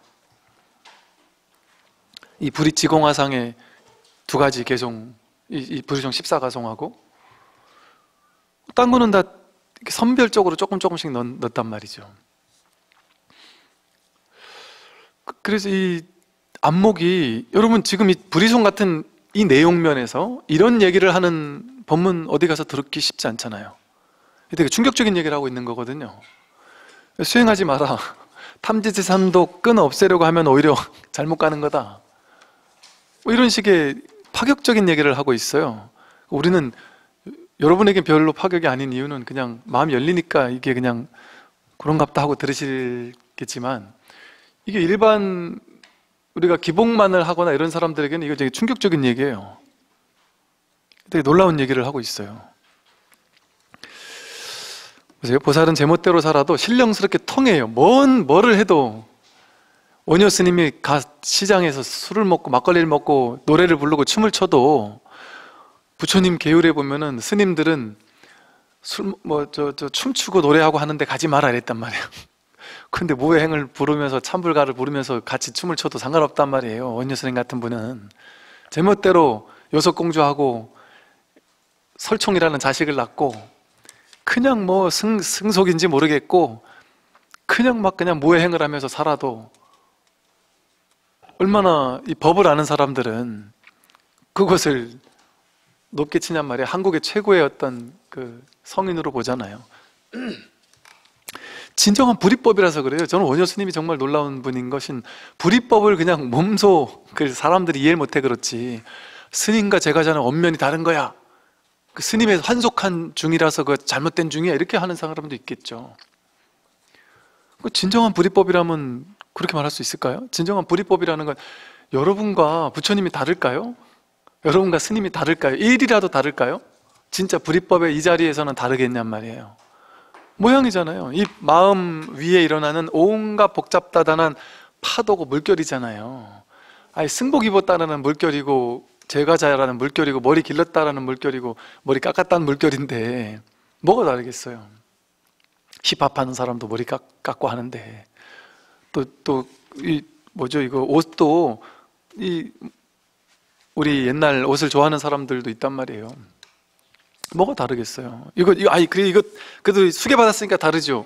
이 불이 지 공화상의 두 가지 개송, 이, 이불리종 14가송하고 딴 거는 다 선별적으로 조금 조금씩 넣, 넣었단 말이죠. 그, 그래서 이 안목이 여러분 지금 이불리종 같은 이 내용면에서 이런 얘기를 하는 법문 어디 가서 들었기 쉽지 않잖아요. 되게 충격적인 얘기를 하고 있는 거거든요. 수행하지 마라. 탐지지 삼도 끈 없애려고 하면 오히려 잘못 가는 거다. 뭐 이런 식의 파격적인 얘기를 하고 있어요. 우리는 여러분에게 별로 파격이 아닌 이유는 그냥 마음 열리니까 이게 그냥 그런갑다 하고 들으시겠지만 이게 일반 우리가 기복만을 하거나 이런 사람들에게는 이거 되게 충격적인 얘기예요. 되게 놀라운 얘기를 하고 있어요. 보세요. 보살은 제멋대로 살아도 신령스럽게 통해요. 뭔, 뭐를 해도 원효 스님이 가 시장에서 술을 먹고 막걸리를 먹고 노래를 부르고 춤을 춰도 부처님 계율에 보면은 스님들은 술 뭐 저저 뭐, 춤추고 노래하고 하는데 가지 마라 이랬단 말이에요. 근데 모행을 부르면서 참불가를 부르면서 같이 춤을 춰도 상관없단 말이에요. 원효 스님 같은 분은 제멋대로 여섯 공주하고 설총이라는 자식을 낳고 그냥 뭐 승, 승속인지 모르겠고 그냥 막 그냥 모행을 하면서 살아도 얼마나 이 법을 아는 사람들은 그것을 높게 치냔 말이에요. 한국의 최고의 어떤 그 성인으로 보잖아요. 진정한 불이법이라서 그래요. 저는 원효 스님이 정말 놀라운 분인 것은 불이법을 그냥 몸소 그 사람들이 이해를 못해 그렇지 스님과 제가 자는 엄면이 다른 거야. 그 스님의 환속한 중이라서 그 잘못된 중이야 이렇게 하는 사람도 있겠죠. 그 진정한 불이법이라면 그렇게 말할 수 있을까요? 진정한 불이법이라는 건 여러분과 부처님이 다를까요? 여러분과 스님이 다를까요? 일이라도 다를까요? 진짜 불이법의 이 자리에서는 다르겠냔 말이에요. 모양이잖아요. 이 마음 위에 일어나는 온갖 복잡다단한 파도고 물결이잖아요. 아니 승복 입었다는 물결이고 제가 자라는 물결이고 머리 길렀다는 물결이고 머리 깎았다는 물결인데 뭐가 다르겠어요? 힙합하는 사람도 머리 깎, 깎고 하는데 또또이 뭐죠 이거 옷도 이 우리 옛날 옷을 좋아하는 사람들도 있단 말이에요. 뭐가 다르겠어요? 이거 이거 아니 그래 이거 그래도 수개 받았으니까 다르죠.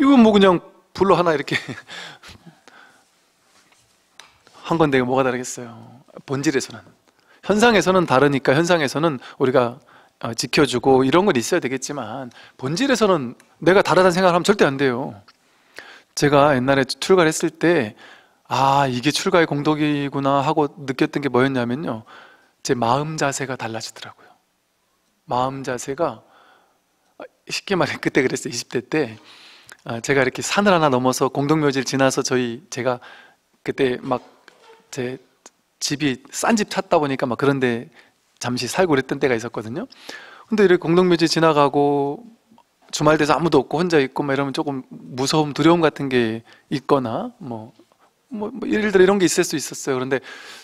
이건 뭐 그냥 불로 하나 이렇게 한 건데 뭐가 다르겠어요? 본질에서는 현상에서는 다르니까 현상에서는 우리가 어, 지켜주고 이런 건 있어야 되겠지만 본질에서는 내가 다르다는 생각을 하면 절대 안 돼요. 제가 옛날에 출가를 했을 때, 아, 이게 출가의 공덕이구나 하고 느꼈던 게 뭐였냐면요. 제 마음 자세가 달라지더라고요. 마음 자세가, 아, 쉽게 말해, 그때 그랬어요. 20대 때. 아, 제가 이렇게 산을 하나 넘어서 공동묘지를 지나서 저희, 제가 그때 막 제 집이 싼 집 찾다 보니까 막 그런데 잠시 살고 그랬던 때가 있었거든요. 근데 이렇게 공동묘지 지나가고 주말 돼서 아무도 없고 혼자 있고 막 이러면 조금 무서움, 두려움 같은 게 있거나 뭐, 뭐, 뭐 예를 들어 이런 게 있을 수 있었어요. 그런데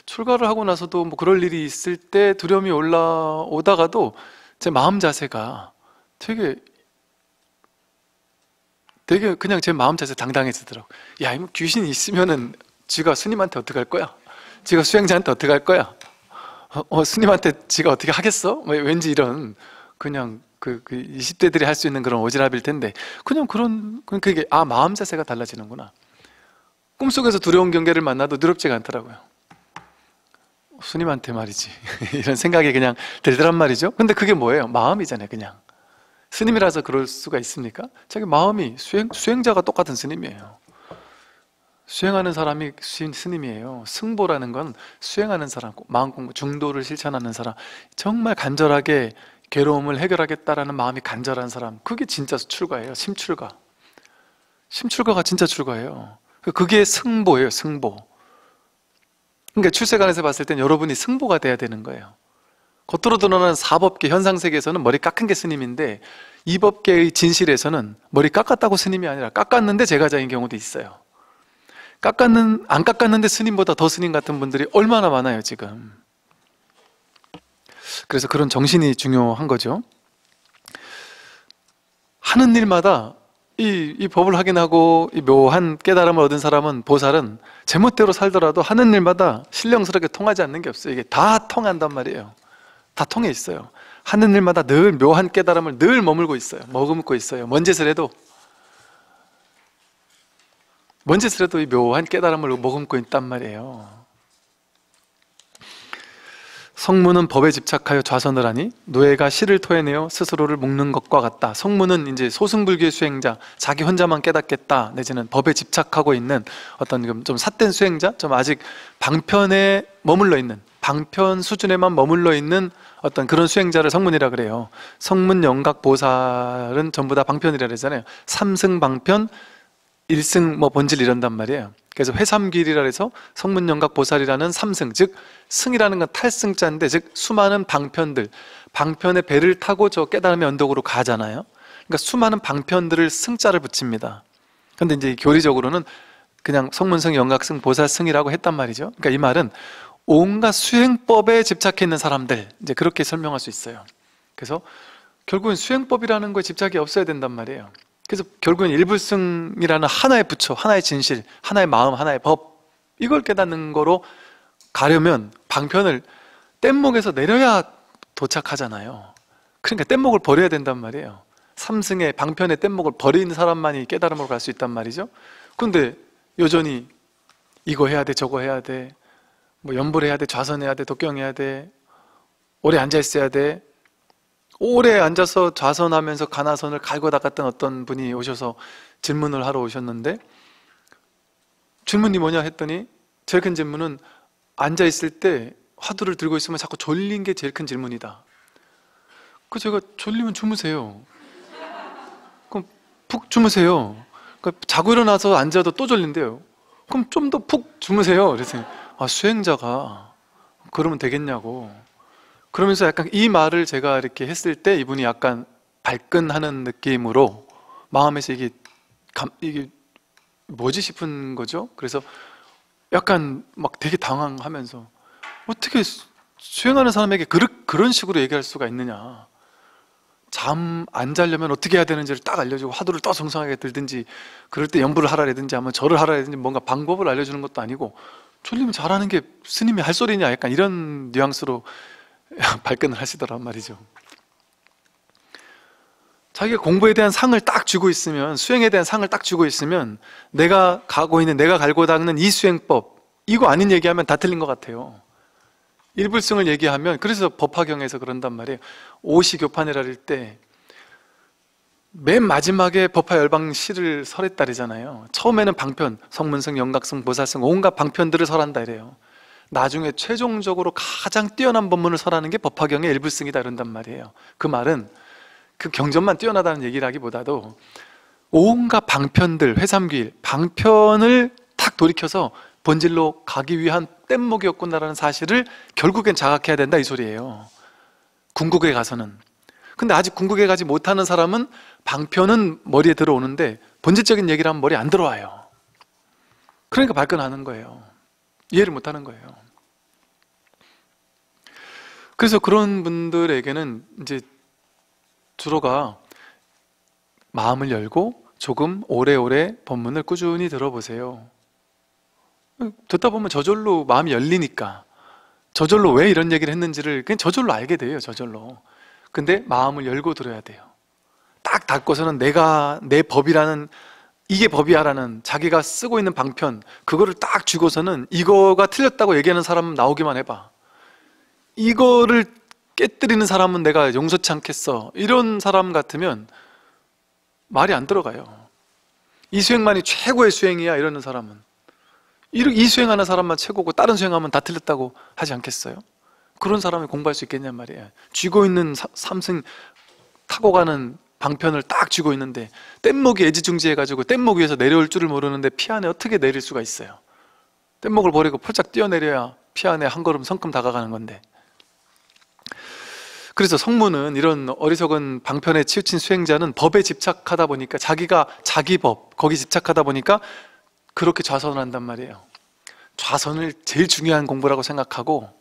출가를 하고 나서도 뭐 그럴 일이 있을 때 두려움이 올라오다가도 제 마음 자세가 되게 되게 그냥 제 마음 자세 당당해지더라고. 요 야, 이거 귀신이 있으면은 지가 스님한테 어떻게 할 거야? 지가 수행자한테 어떻게 할 거야? 어, 어, 스님한테 지가 어떻게 하겠어? 왜, 왠지 이런 그냥 그, 그 20대들이 할 수 있는 그런 오지랖일 텐데 그냥 그런 그게아 마음 자세가 달라지는구나. 꿈속에서 두려운 경계를 만나도 두렵지가 않더라고요. 스님한테 말이지 이런 생각이 그냥 들더란 말이죠. 근데 그게 뭐예요? 마음이잖아요, 그냥. 스님이라서 그럴 수가 있습니까? 자기 마음이 수행, 수행자가 똑같은 스님이에요. 수행하는 사람이 스님이에요. 승보라는 건 수행하는 사람, 마음 공부, 중도를 실천하는 사람. 정말 간절하게 괴로움을 해결하겠다라는 마음이 간절한 사람 그게 진짜 출가예요 심출가 심출가가 진짜 출가예요 그러니까 그게 승보예요 승보 그러니까 출세관에서 봤을 땐 여러분이 승보가 돼야 되는 거예요 겉으로 드러나는 사법계 현상세계에서는 머리 깎은 게 스님인데 이법계의 진실에서는 머리 깎았다고 스님이 아니라 깎았는데 제가자인 경우도 있어요 깎았는 안 깎았는데 스님보다 더 스님 같은 분들이 얼마나 많아요 지금 그래서 그런 정신이 중요한 거죠. 하는 일마다 이, 이 법을 확인하고 이 묘한 깨달음을 얻은 사람은 보살은 제멋대로 살더라도 하는 일마다 신령스럽게 통하지 않는 게 없어요. 이게 다 통한단 말이에요. 다 통해 있어요. 하는 일마다 늘 묘한 깨달음을 늘 머물고 있어요. 머금고 있어요. 뭔 짓을 해도 뭔 짓을 해도 이 묘한 깨달음을 머금고 있단 말이에요. 성문은 법에 집착하여 좌선을 하니 노예가 시를 토해내어 스스로를 묶는 것과 같다. 성문은 이제 소승불교의 수행자, 자기 혼자만 깨닫겠다 내지는 법에 집착하고 있는 어떤 좀 삿된 수행자, 좀 아직 방편에 머물러 있는 방편 수준에만 머물러 있는 어떤 그런 수행자를 성문이라 그래요. 성문 영각 보살은 전부 다 방편이라 그러잖아요. 삼승 방편, 일승 뭐 본질 이런단 말이에요. 그래서 회삼길이라 해서 성문연각 보살이라는 삼승, 즉 승이라는 건 탈승자인데 즉 수많은 방편들, 방편의 배를 타고 저 깨달음의 언덕으로 가잖아요. 그러니까 수많은 방편들을 승자를 붙입니다. 근데 이제 교리적으로는 그냥 성문성, 연각승 보살승이라고 했단 말이죠. 그러니까 이 말은 온갖 수행법에 집착해 있는 사람들 이제 그렇게 설명할 수 있어요. 그래서 결국은 수행법이라는 거에 집착이 없어야 된단 말이에요. 그래서 결국엔 일불승이라는 하나의 부처, 하나의 진실, 하나의 마음, 하나의 법 이걸 깨닫는 거로 가려면 방편을 뗏목에서 내려야 도착하잖아요. 그러니까 뗏목을 버려야 된단 말이에요. 삼승의 방편의 뗏목을 버린 사람만이 깨달음으로 갈 수 있단 말이죠. 근데 여전히 이거 해야 돼, 저거 해야 돼, 뭐 연불해야 돼, 좌선해야 돼, 독경해야 돼, 오래 앉아 있어야 돼, 오래 앉아서 좌선하면서 가나선을 갈고 닦았던 어떤 분이 오셔서 질문을 하러 오셨는데 질문이 뭐냐 했더니 제일 큰 질문은 앉아 있을 때 화두를 들고 있으면 자꾸 졸린 게 제일 큰 질문이다. 그 제가 졸리면 주무세요. 그럼 푹 주무세요. 그러니까 자고 일어나서 앉아도 또졸린대요 그럼 좀 더 푹 주무세요. 그랬더니아 수행자가 그러면 되겠냐고. 그러면서 약간 이 말을 제가 이렇게 했을 때 이분이 약간 발끈하는 느낌으로 마음에서 이게 감, 이게 뭐지 싶은 거죠. 그래서 약간 막 되게 당황하면서 어떻게 수행하는 사람에게 그르, 그런 식으로 얘기할 수가 있느냐. 잠 안 자려면 어떻게 해야 되는지를 딱 알려주고 화두를 또 정상하게 들든지 그럴 때 연부를 하라든지 아마 절을 하라든지 뭔가 방법을 알려주는 것도 아니고 졸리면 잘하는 게 스님이 할 소리냐 약간 이런 뉘앙스로 발끈을 하시더란 말이죠. 자기가 공부에 대한 상을 딱 주고 있으면 수행에 대한 상을 딱 주고 있으면 내가 가고 있는 내가 갈고 닦는 이 수행법 이거 아닌 얘기하면 다 틀린 것 같아요. 일불승을 얘기하면 그래서 법화경에서 그런단 말이에요. 오시교판이라 할때맨 마지막에 법화 열방 시를 설했다 그잖아요 처음에는 방편, 성문성, 영각성, 보살성 온갖 방편들을 설한다 이래요. 나중에 최종적으로 가장 뛰어난 법문을 설하는 게 법화경의 일불승이다 이런단 말이에요. 그 말은 그 경전만 뛰어나다는 얘기를하기보다도 온갖 방편들, 회삼길 방편을 탁 돌이켜서 본질로 가기 위한 뗏목이었구나라는 사실을 결국엔 자각해야 된다 이 소리예요. 궁극에 가서는. 근데 아직 궁극에 가지 못하는 사람은 방편은 머리에 들어오는데 본질적인 얘기를 하면 머리 에안 들어와요. 그러니까 발끈하는 거예요. 이해를 못하는 거예요. 그래서 그런 분들에게는 이제 주로가 마음을 열고 조금 오래오래 본문을 꾸준히 들어보세요. 듣다 보면 저절로 마음이 열리니까 저절로 왜 이런 얘기를 했는지를 그냥 저절로 알게 돼요. 저절로. 근데 마음을 열고 들어야 돼요. 딱 닫고서는 내가 내 법이라는 이게 법이야라는 자기가 쓰고 있는 방편 그거를 딱 주고서는 이거가 틀렸다고 얘기하는 사람은 나오기만 해봐. 이거를 깨뜨리는 사람은 내가 용서치 않겠어. 이런 사람 같으면 말이 안 들어가요. 이 수행만이 최고의 수행이야 이러는 사람은 이 수행하는 사람만 최고고 다른 수행하면 다 틀렸다고 하지 않겠어요? 그런 사람이 공부할 수있겠냐 말이에요. 쥐고 있는 삼승 타고 가는 방편을 딱 쥐고 있는데 뗏목이 애지중지해가지고 뗏목 위에서 내려올 줄을 모르는데 피 안에 어떻게 내릴 수가 있어요 뗏목을 버리고 폴짝 뛰어내려야 피 안에 한 걸음 성큼 다가가는 건데 그래서 성문은 이런 어리석은 방편에 치우친 수행자는 법에 집착하다 보니까 자기가 자기 법 거기 집착하다 보니까 그렇게 좌선을 한단 말이에요 좌선을 제일 중요한 공부라고 생각하고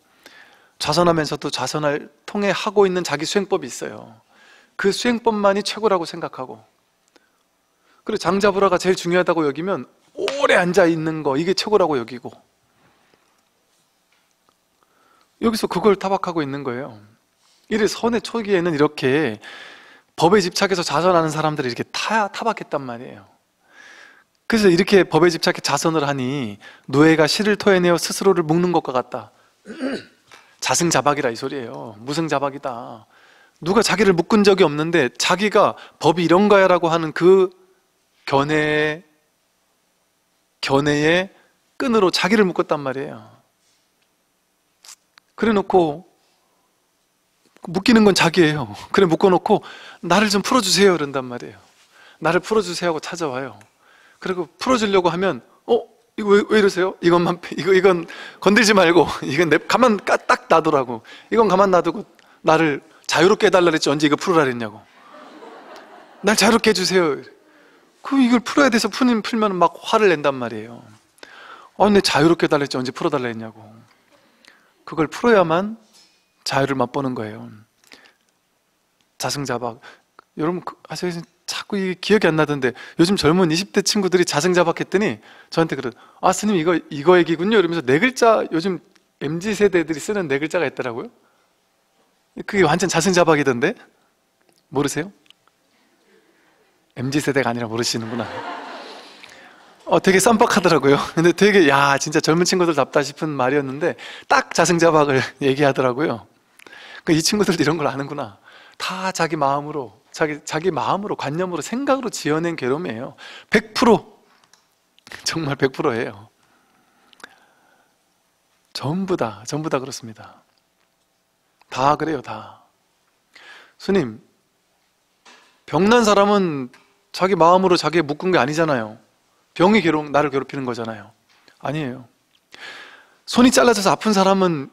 좌선하면서도 좌선을 통해 하고 있는 자기 수행법이 있어요 그 수행법만이 최고라고 생각하고 그리고 장자부라가 제일 중요하다고 여기면 오래 앉아 있는 거 이게 최고라고 여기고 여기서 그걸 타박하고 있는 거예요. 이래 선의 초기에는 이렇게 법에 집착해서 자선하는 사람들이 이렇게 타, 타박했단 말이에요. 그래서 이렇게 법에 집착해 자선을 하니 노예가 실을 토해내어 스스로를 묶는 것과 같다. 자승자박이라 이 소리예요. 무승자박이다. 누가 자기를 묶은 적이 없는데 자기가 법이 이런 거야라고 하는 그 견해의 견해의 끈으로 자기를 묶었단 말이에요. 그래놓고 묶이는 건 자기예요. 그래 묶어놓고 나를 좀 풀어주세요 그런단 말이에요. 나를 풀어주세요 하고 찾아와요. 그리고 풀어주려고 하면 어 이거 왜, 왜 이러세요? 이것만 이거 이건 건들지 말고 이건 내 가만 까딱 놔두라고 이건 가만 놔두고 나를 자유롭게 해달라 그랬지 언제 이거 풀어라 그랬냐고 날 자유롭게 해주세요 그 이걸 풀어야 돼서 푸는 풀면 막 화를 낸단 말이에요 어, 근데 자유롭게 해달라 했지 언제 풀어달라 했냐고 그걸 풀어야만 자유를 맛보는 거예요 자승자박 여러분 그, 아시겠 자꾸 이게 기억이 안 나던데 요즘 젊은 20대 친구들이 자승자박 했더니 저한테 그러 아 스님 이거 이거 얘기군요 이러면서 네 글자 요즘 MZ 세대들이 쓰는 네 글자가 있더라고요 그게 완전 자승자박이던데? 모르세요? MZ세대가 아니라 모르시는구나. 어, 되게 쌈박하더라고요. 근데 되게, 야, 진짜 젊은 친구들답다 싶은 말이었는데, 딱 자승자박을 얘기하더라고요. 그러니까 이 친구들도 이런 걸 아는구나. 다 자기 마음으로, 자기, 자기 마음으로, 관념으로, 생각으로 지어낸 괴로움이에요. 100%! 정말 100%예요. 전부 다, 전부 다 그렇습니다. 다 그래요, 다. 스님, 병난 사람은 자기 마음으로 자기에 묶은 게 아니잖아요. 병이 괴롭, 나를 괴롭히는 거잖아요. 아니에요. 손이 잘라져서 아픈 사람은,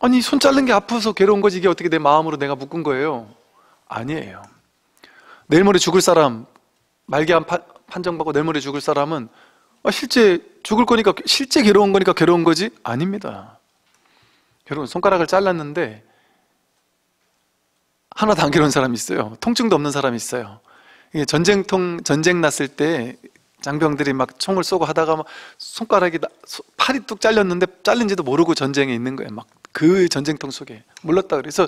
아니, 손 자른 게 아파서 괴로운 거지. 이게 어떻게 내 마음으로 내가 묶은 거예요? 아니에요. 내일 모레 죽을 사람, 말기암 판정받고 내일 모레 죽을 사람은, 아, 실제 죽을 거니까, 실제 괴로운 거니까 괴로운 거지? 아닙니다. 여러분, 손가락을 잘랐는데, 하나 당겨놓은 사람이 있어요. 통증도 없는 사람이 있어요. 이게 전쟁통, 전쟁 났을 때 장병들이 막 총을 쏘고 하다가 막 손가락이, 팔이 뚝 잘렸는데 잘린지도 모르고 전쟁에 있는 거예요. 막 그 전쟁통 속에. 몰랐다. 그래서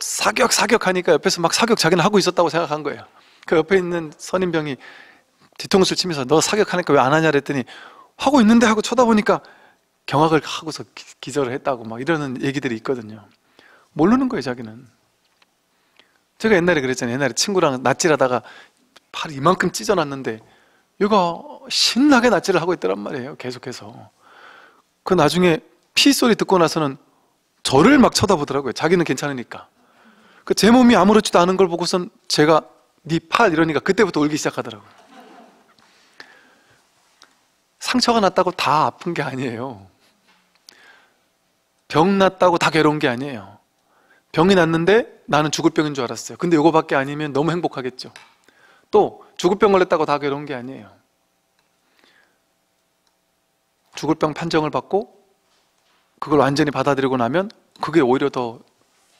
사격, 사격 하니까 옆에서 막 사격 자기는 하고 있었다고 생각한 거예요. 그 옆에 있는 선임병이 뒤통수를 치면서 너 사격하니까 왜 안 하냐 그랬더니 하고 있는데 하고 쳐다보니까 경악을 하고서 기절을 했다고 막 이러는 얘기들이 있거든요. 모르는 거예요, 자기는. 제가 옛날에 그랬잖아요. 옛날에 친구랑 낯질하다가 팔 이만큼 찢어놨는데 얘가 신나게 낯질을 하고 있더란 말이에요. 계속해서. 그 나중에 피 소리 듣고 나서는 저를 막 쳐다보더라고요. 자기는 괜찮으니까. 그 제 몸이 아무렇지도 않은 걸 보고선 제가 네 팔 이러니까 그때부터 울기 시작하더라고요. 상처가 났다고 다 아픈 게 아니에요. 병 났다고 다 괴로운 게 아니에요. 병이 났는데 나는 죽을 병인 줄 알았어요. 근데 이거밖에 아니면 너무 행복하겠죠. 또 죽을 병 걸렸다고 다 괴로운 게 아니에요. 죽을 병 판정을 받고 그걸 완전히 받아들이고 나면 그게 오히려 더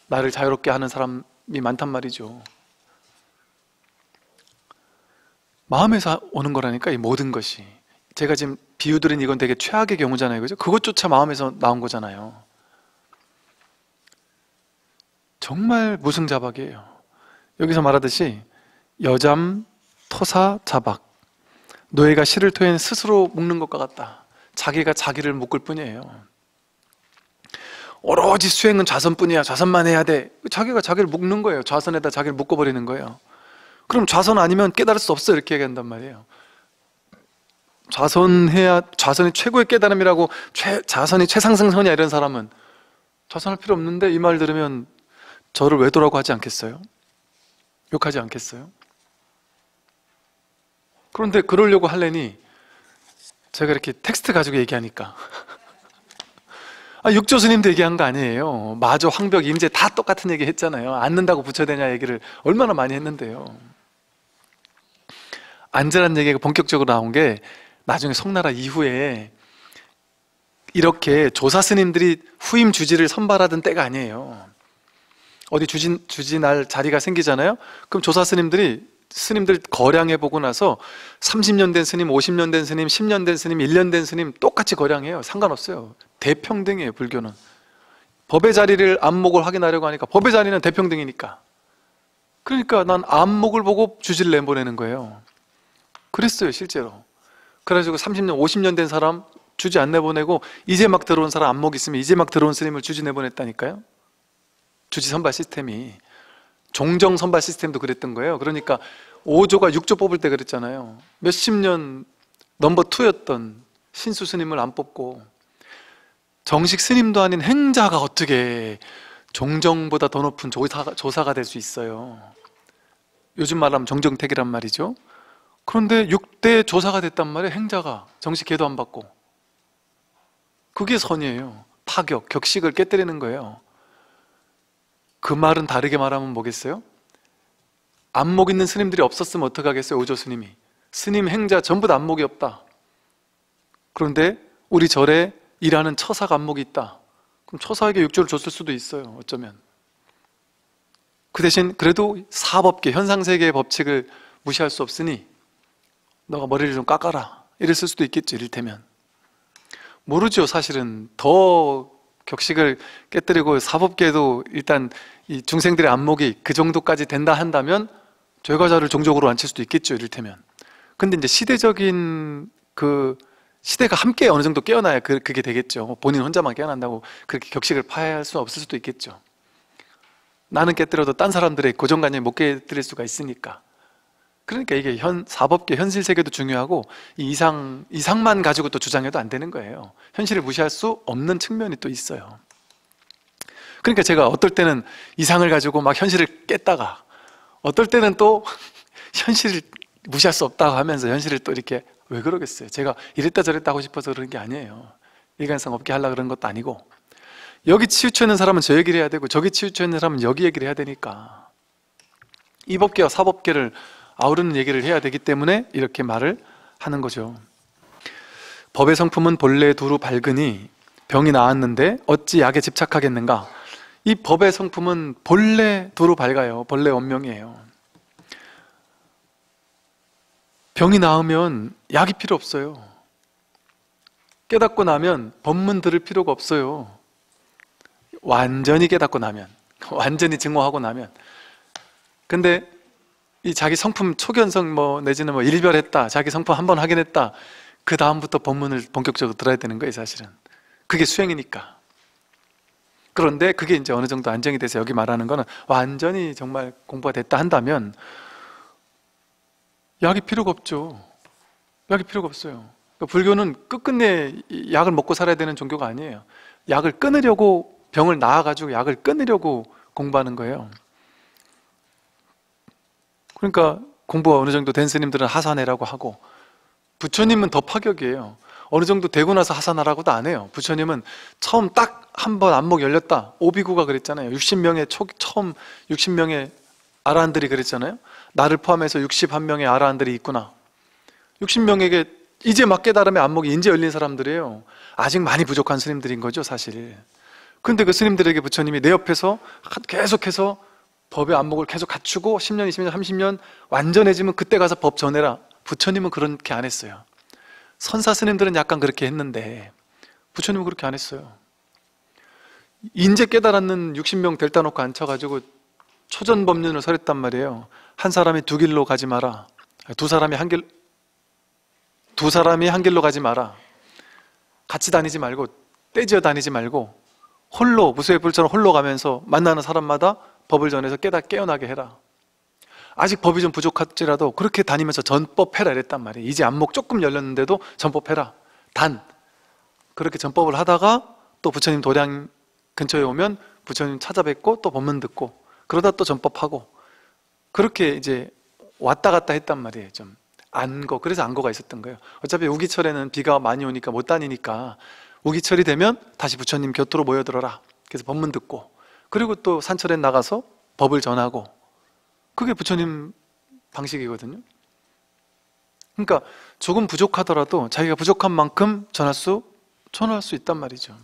나를 자유롭게 하는 사람이 많단 말이죠. 마음에서 오는 거라니까 이 모든 것이 제가 지금 비유들은 이건 되게 최악의 경우잖아요, 그죠? 그것조차 마음에서 나온 거잖아요. 정말 무승자박이에요. 여기서 말하듯이 여잠, 토사, 자박 노예가 실을 토해 스스로 묶는 것과 같다. 자기가 자기를 묶을 뿐이에요. 오로지 수행은 좌선뿐이야. 좌선만 해야 돼. 자기가 자기를 묶는 거예요. 좌선에다 자기를 묶어버리는 거예요. 그럼 좌선 아니면 깨달을 수 없어 이렇게 얘기한단 말이에요. 좌선해야 좌선이 최고의 깨달음이라고 최, 좌선이 최상승선이야 이런 사람은 좌선할 필요 없는데 이 말 들으면 저를 외도라고 하지 않겠어요? 욕하지 않겠어요? 그런데 그러려고 할래니 제가 이렇게 텍스트 가지고 얘기하니까 아, 육조스님도 얘기한 거 아니에요 마저, 황벽, 임제 다 똑같은 얘기 했잖아요 앉는다고 붙여대냐 얘기를 얼마나 많이 했는데요 앉으란 얘기가 본격적으로 나온 게 나중에 송나라 이후에 이렇게 조사 스님들이 후임 주지를 선발하던 때가 아니에요 어디 주진, 주진할 자리가 생기잖아요? 그럼 조사 스님들이 스님들 거량해 보고 나서 30년 된 스님, 50년 된 스님, 10년 된 스님, 1년 된 스님 똑같이 거량해요. 상관없어요. 대평등이에요, 불교는. 법의 자리를 안목을 확인하려고 하니까 법의 자리는 대평등이니까. 그러니까 난 안목을 보고 주지를 내보내는 거예요. 그랬어요, 실제로. 그래가지고 30년, 50년 된 사람 주지 안 내보내고 이제 막 들어온 사람 안목 있으면 이제 막 들어온 스님을 주지 내보냈다니까요. 주지 선발 시스템이 종정 선발 시스템도 그랬던 거예요. 그러니까 5조가 6조 뽑을 때 그랬잖아요. 몇십 년 넘버 2였던 신수 스님을 안 뽑고 정식 스님도 아닌 행자가 어떻게 종정보다 더 높은 조사가, 조사가 될 수 있어요. 요즘 말하면 정정택이란 말이죠. 그런데 6대 조사가 됐단 말이에요. 행자가 정식 개도안 받고. 그게 선이에요. 파격, 격식을 깨뜨리는 거예요. 그 말은 다르게 말하면 뭐겠어요? 안목 있는 스님들이 없었으면 어떡하겠어요? 오조 스님이. 스님 행자 전부 다 안목이 없다. 그런데 우리 절에 일하는 처사가 안목이 있다. 그럼 처사에게 육조를 줬을 수도 있어요. 어쩌면. 그 대신 그래도 사법계, 현상세계의 법칙을 무시할 수 없으니 너가 머리를 좀 깎아라. 이랬을 수도 있겠지, 이를테면. 모르죠, 사실은. 더 격식을 깨뜨리고 사법계도 일단 이 중생들의 안목이 그 정도까지 된다 한다면 죄과자를 종족으로 앉힐 수도 있겠죠 이를테면 근데 이제 시대적인 그 시대가 함께 어느 정도 깨어나야 그, 그게 되겠죠 뭐 본인 혼자만 깨어난다고 그렇게 격식을 파해할 수 없을 수도 있겠죠 나는 깨뜨려도 딴 사람들의 고정관념이 못 깨뜨릴 수가 있으니까 그러니까 이게 현, 사법계 현실 세계도 중요하고 이 이상, 이상만 가지고 또 주장해도 안 되는 거예요. 현실을 무시할 수 없는 측면이 또 있어요. 그러니까 제가 어떨 때는 이상을 가지고 막 현실을 깼다가 어떨 때는 또 현실을 무시할 수 없다고 하면서 현실을 또 이렇게 왜 그러겠어요? 제가 이랬다 저랬다 하고 싶어서 그런 게 아니에요. 일관성 없게 하려 그런 것도 아니고 여기 치우쳐 있는 사람은 저 얘기를 해야 되고 저기 치우쳐 있는 사람은 여기 얘기를 해야 되니까 이 법계와 사법계를 아우르는 얘기를 해야 되기 때문에 이렇게 말을 하는 거죠. 법의 성품은 본래 두루 밝으니 병이 나았는데 어찌 약에 집착하겠는가? 이 법의 성품은 본래 두루 밝아요. 본래 원명이에요. 병이 나으면 약이 필요 없어요. 깨닫고 나면 법문 들을 필요가 없어요. 완전히 깨닫고 나면, 완전히 증오하고 나면. 근데 이 자기 성품 초견성 뭐 내지는 뭐 일별했다, 자기 성품 한번 확인했다. 그 다음부터 본문을 본격적으로 들어야 되는 거예요, 사실은. 그게 수행이니까. 그런데 그게 이제 어느 정도 안정이 돼서 여기 말하는 거는 완전히 정말 공부가 됐다 한다면 약이 필요가 없죠. 약이 필요가 없어요. 그러니까 불교는 끝끝내 약을 먹고 살아야 되는 종교가 아니에요. 약을 끊으려고 병을 나아가지고 약을 끊으려고 공부하는 거예요. 그러니까 공부가 어느 정도 된 스님들은 하산해라고 하고 부처님은 더 파격이에요. 어느 정도 되고 나서 하산하라고도 안 해요. 부처님은 처음 딱 한 번 안목 열렸다. 오비구가 그랬잖아요. 60명의 초, 처음 60명의 아라한들이 그랬잖아요. 나를 포함해서 61명의 아라한들이 있구나. 60명에게 이제 막 깨달음의 안목이 이제 열린 사람들이에요. 아직 많이 부족한 스님들인 거죠, 사실. 근데 그 스님들에게 부처님이 내 옆에서 계속해서 법의 안목을 계속 갖추고 10년, 20년, 30년 완전해지면 그때 가서 법 전해라. 부처님은 그렇게 안 했어요. 선사 스님들은 약간 그렇게 했는데 부처님은 그렇게 안 했어요. 인제 깨달았는 60명 델다 놓고 앉혀가지고 초전 법륜을 설했단 말이에요. 한 사람이 두 길로 가지 마라. 두 사람이 한 길, 두 사람이 한 길로 가지 마라. 같이 다니지 말고 떼지어 다니지 말고 홀로 무쇠불처럼 홀로 가면서 만나는 사람마다 법을 전해서 깨다 깨어나게 해라. 아직 법이 좀 부족할지라도 그렇게 다니면서 전법해라 이랬단 말이에요. 이제 안목 조금 열렸는데도 전법해라. 단 그렇게 전법을 하다가 또 부처님 도량 근처에 오면 부처님 찾아뵙고 또 법문 듣고 그러다 또 전법하고 그렇게 이제 왔다 갔다 했단 말이에요. 좀안고 그래서 안고가 있었던 거예요. 어차피 우기철에는 비가 많이 오니까 못 다니니까 우기철이 되면 다시 부처님 곁으로 모여들어라. 그래서 법문 듣고 그리고 또 산철에 나가서 법을 전하고 그게 부처님 방식이거든요. 그러니까 조금 부족하더라도 자기가 부족한 만큼 전할 수, 전할 수 있단 말이죠.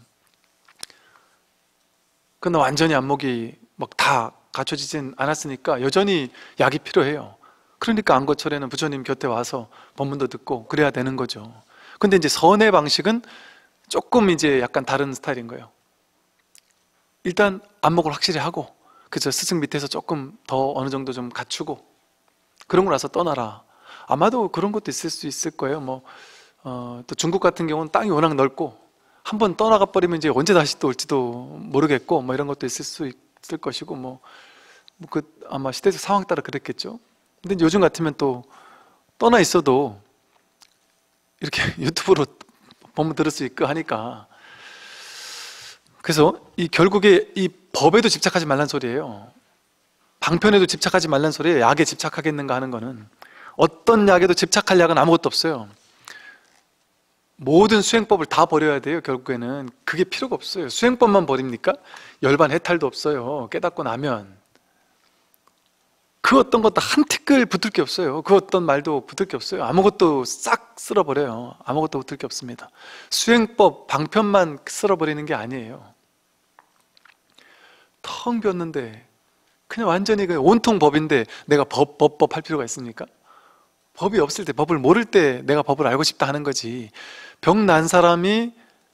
근데 완전히 안목이 막 다 갖춰지진 않았으니까 여전히 약이 필요해요. 그러니까 안거철에는 부처님 곁에 와서 법문도 듣고 그래야 되는 거죠. 근데 이제 선의 방식은 조금 이제 약간 다른 스타일인 거예요. 일단 안목을 확실히 하고 그저 스승 밑에서 조금 더 어느 정도 좀 갖추고 그런 거 나서 떠나라. 아마도 그런 것도 있을 수 있을 거예요. 뭐, 어, 또 중국 같은 경우는 땅이 워낙 넓고 한 번 떠나가 버리면 이제 언제 다시 또 올지도 모르겠고 뭐 이런 것도 있을 수 있을 것이고 뭐, 뭐 그 아마 시대적 상황 따라 그랬겠죠. 근데 요즘 같으면 또 떠나 있어도 이렇게 유튜브로 보면 들을 수 있고 하니까 그래서 이 결국에 이 법에도 집착하지 말란 소리예요. 방편에도 집착하지 말란 소리예요. 약에 집착하겠는가 하는 거는 어떤 약에도 집착할 약은 아무것도 없어요. 모든 수행법을 다 버려야 돼요. 결국에는 그게 필요가 없어요. 수행법만 버립니까? 열반 해탈도 없어요. 깨닫고 나면 그 어떤 것도 한 티끌 붙을 게 없어요. 그 어떤 말도 붙을 게 없어요. 아무것도 싹 쓸어버려요. 아무것도 붙을 게 없습니다. 수행법, 방편만 쓸어버리는 게 아니에요. 텅 비었는데 그냥 완전히 그냥 온통 법인데 내가 법, 법, 법 할 필요가 있습니까? 법이 없을 때, 법을 모를 때 내가 법을 알고 싶다 하는 거지. 병난 사람이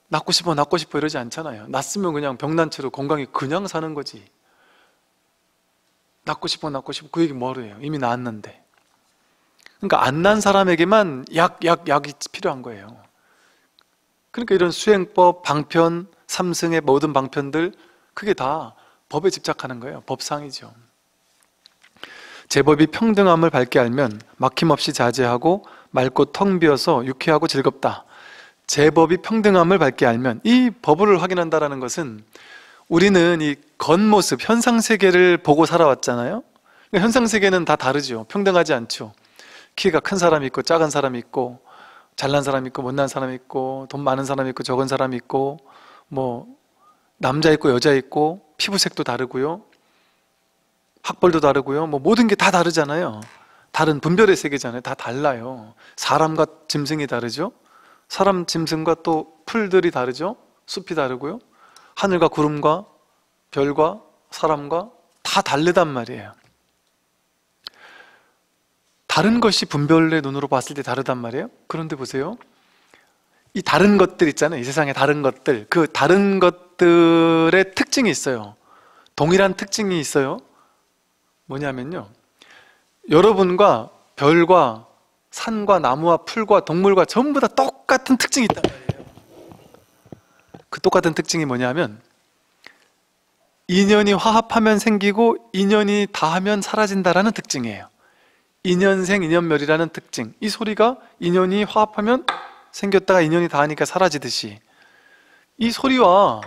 낫고 싶어, 낫고 싶어 이러지 않잖아요. 낫으면 그냥 병난 채로 건강히 그냥 사는 거지. 낳고 싶어 낳고 싶어 그 얘기 뭐하러 해요? 이미 낳았는데 그러니까 안 난 사람에게만 약, 약, 약이 필요한 거예요 그러니까 이런 수행법, 방편, 삼승의 모든 방편들 그게 다 법에 집착하는 거예요 법상이죠 제법이 평등함을 밝게 알면 막힘없이 자제하고 맑고 텅 비어서 유쾌하고 즐겁다 제법이 평등함을 밝게 알면 이 법을 확인한다라는 것은 우리는 이 겉모습, 현상세계를 보고 살아왔잖아요? 그러니까 현상세계는 다 다르죠. 평등하지 않죠. 키가 큰 사람이 있고, 작은 사람이 있고, 잘난 사람이 있고, 못난 사람이 있고, 돈 많은 사람이 있고, 적은 사람이 있고, 뭐, 남자 있고, 여자 있고, 피부색도 다르고요. 학벌도 다르고요. 뭐, 모든 게 다 다르잖아요. 다른 분별의 세계잖아요. 다 달라요. 사람과 짐승이 다르죠. 사람 짐승과 또 풀들이 다르죠. 숲이 다르고요. 하늘과 구름과 별과 사람과 다 다르단 말이에요. 다른 것이 분별의 눈으로 봤을 때 다르단 말이에요. 그런데 보세요. 이 다른 것들 있잖아요. 이 세상의 다른 것들. 그 다른 것들의 특징이 있어요. 동일한 특징이 있어요. 뭐냐면요. 여러분과 별과 산과 나무와 풀과 동물과 전부 다 똑같은 특징이 있단 말이에요. 그 똑같은 특징이 뭐냐면 인연이 화합하면 생기고 인연이 다하면 사라진다라는 특징이에요. 인연생 인연멸이라는 특징. 이 소리가 인연이 화합하면 생겼다가 인연이 다하니까 사라지듯이 이 소리와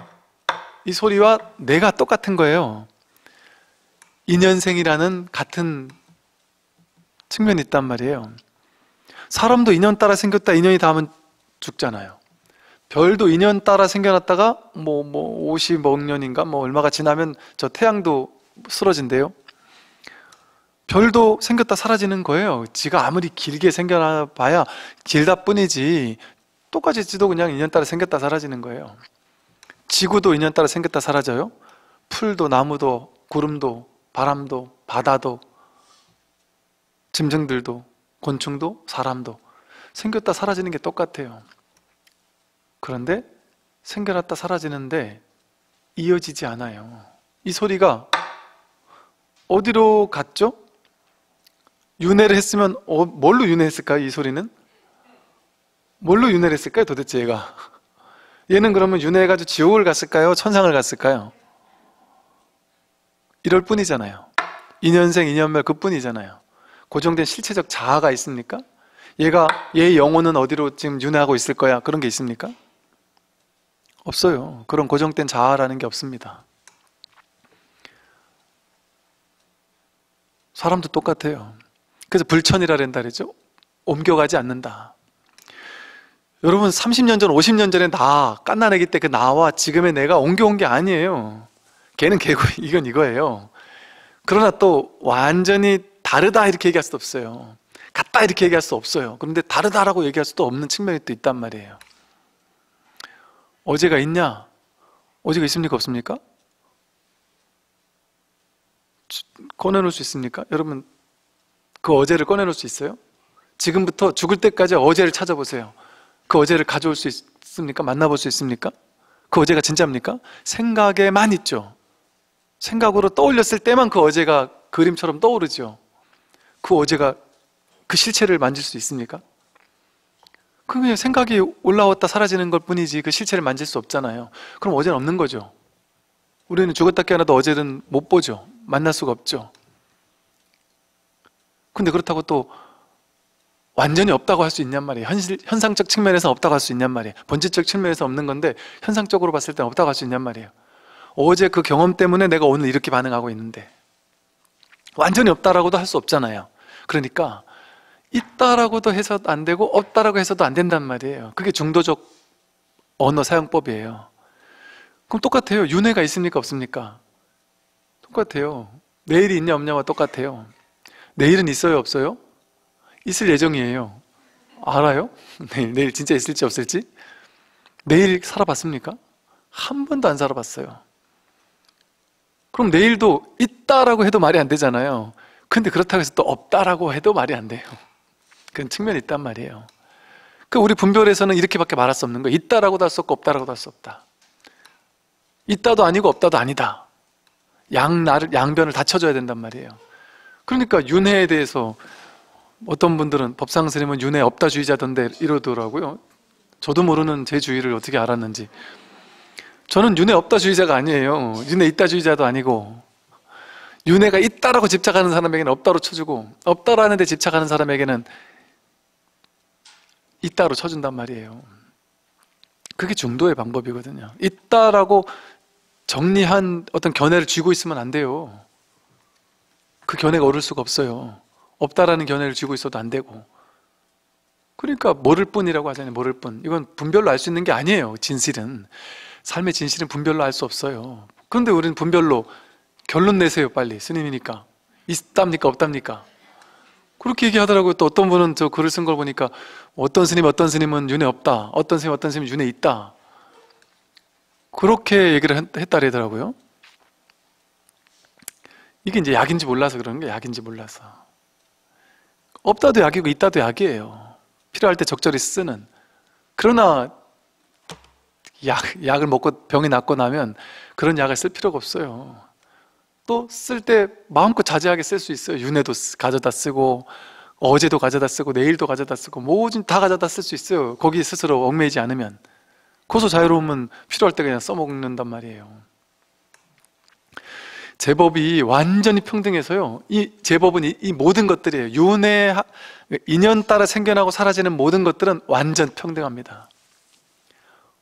이 소리와 내가 똑같은 거예요. 인연생이라는 같은 측면이 있단 말이에요. 사람도 인연 따라 생겼다 인연이 다하면 죽잖아요. 별도 인연 따라 생겨났다가 뭐 뭐 오십 뭐, 뭐 억 년인가 뭐 얼마가 지나면 저 태양도 쓰러진대요. 별도 생겼다 사라지는 거예요. 지가 아무리 길게 생겨나 봐야 길다 뿐이지 똑같이 지도 그냥 인연 따라 생겼다 사라지는 거예요. 지구도 인연 따라 생겼다 사라져요. 풀도 나무도 구름도 바람도 바다도 짐승들도 곤충도 사람도 생겼다 사라지는 게 똑같아요. 그런데 생겨났다 사라지는데 이어지지 않아요. 이 소리가 어디로 갔죠? 윤회를 했으면 어, 뭘로 윤회했을까요? 이 소리는? 뭘로 윤회를 했을까요? 도대체 얘가 얘는 그러면 윤회해가지고 지옥을 갔을까요? 천상을 갔을까요? 이럴 뿐이잖아요. 인연생, 인연멸 그뿐이잖아요. 고정된 실체적 자아가 있습니까? 얘가 얘 영혼은 어디로 지금 윤회하고 있을 거야 그런 게 있습니까? 없어요. 그런 고정된 자아라는 게 없습니다. 사람도 똑같아요. 그래서 불천이라 된다 그러죠. 옮겨가지 않는다. 여러분 30년 전, 50년 전에 나, 깐나내기 때 그 나와 지금의 내가 옮겨온 게 아니에요. 걔는 걔고 이건 이거예요. 그러나 또 완전히 다르다 이렇게 얘기할 수도 없어요. 같다 이렇게 얘기할 수 없어요. 그런데 다르다라고 얘기할 수도 없는 측면이 또 있단 말이에요. 어제가 있냐? 어제가 있습니까? 없습니까? 꺼내놓을 수 있습니까? 여러분, 그 어제를 꺼내놓을 수 있어요? 지금부터 죽을 때까지 어제를 찾아보세요. 그 어제를 가져올 수 있습니까? 만나볼 수 있습니까? 그 어제가 진짜입니까? 생각에만 있죠. 생각으로 떠올렸을 때만 그 어제가 그림처럼 떠오르죠. 그 어제가 그 실체를 만질 수 있습니까? 그게 생각이 올라왔다 사라지는 것 뿐이지 그 실체를 만질 수 없잖아요. 그럼 어제는 없는 거죠. 우리는 죽었다 깨어나도 어제는 못 보죠. 만날 수가 없죠. 근데 그렇다고 또 완전히 없다고 할 수 있냔 말이에요. 현실, 현상적 측면에서 없다고 할 수 있냔 말이에요. 본질적 측면에서 없는 건데 현상적으로 봤을 때 없다고 할 수 있냔 말이에요. 어제 그 경험 때문에 내가 오늘 이렇게 반응하고 있는데 완전히 없다라고도 할 수 없잖아요. 그러니까 있다라고도 해서 안 되고 없다라고 해서도 안 된단 말이에요. 그게 중도적 언어 사용법이에요. 그럼 똑같아요. 윤회가 있습니까 없습니까? 똑같아요. 내일이 있냐 없냐와 똑같아요. 내일은 있어요 없어요? 있을 예정이에요. 알아요? 내일, 내일 진짜 있을지 없을지? 내일 살아봤습니까? 한 번도 안 살아봤어요. 그럼 내일도 있다라고 해도 말이 안 되잖아요. 근데 그렇다고 해서 또 없다라고 해도 말이 안 돼요. 그런 측면이 있단 말이에요. 그 우리 분별에서는 이렇게밖에 말할 수 없는 거예요. 있다라고도 할 수 없고 없다라고도 할 수 없다. 있다도 아니고 없다도 아니다. 양, 나를, 양변을 다 쳐줘야 된단 말이에요. 그러니까 윤회에 대해서 어떤 분들은 법상 스님은 윤회 없다주의자던데 이러더라고요. 저도 모르는 제 주의를 어떻게 알았는지. 저는 윤회 없다주의자가 아니에요. 윤회 있다주의자도 아니고. 윤회가 있다라고 집착하는 사람에게는 없다로 쳐주고, 없다라는 데 집착하는 사람에게는 있다로 쳐준단 말이에요. 그게 중도의 방법이거든요. 있다라고 정리한 어떤 견해를 쥐고 있으면 안 돼요. 그 견해가 오를 수가 없어요. 없다라는 견해를 쥐고 있어도 안 되고. 그러니까 모를 뿐이라고 하잖아요. 모를 뿐. 이건 분별로 알 수 있는 게 아니에요. 진실은. 삶의 진실은 분별로 알 수 없어요. 그런데 우리는 분별로 결론 내세요. 빨리. 스님이니까. 있답니까? 없답니까? 그렇게 얘기하더라고요. 또 어떤 분은 저 글을 쓴 걸 보니까 어떤 스님 어떤 스님은 윤회 없다. 어떤 스님 어떤 스님은 윤회 있다. 그렇게 얘기를 했다더라고요. 이게 이제 약인지 몰라서 그런게 약인지 몰라서. 없다도 약이고 있다도 약이에요. 필요할 때 적절히 쓰는. 그러나 약, 약을 먹고 병이 낫고 나면 그런 약을 쓸 필요가 없어요. 또 쓸 때 마음껏 자제하게 쓸 수 있어요. 윤회도 가져다 쓰고 어제도 가져다 쓰고 내일도 가져다 쓰고 뭐든 다 가져다 쓸 수 있어요. 거기 스스로 얽매이지 않으면. 고소 자유로움은 필요할 때 그냥 써먹는단 말이에요. 제법이 완전히 평등해서요. 이 제법은 이, 이 모든 것들이에요. 윤회 인연 따라 생겨나고 사라지는 모든 것들은 완전 평등합니다.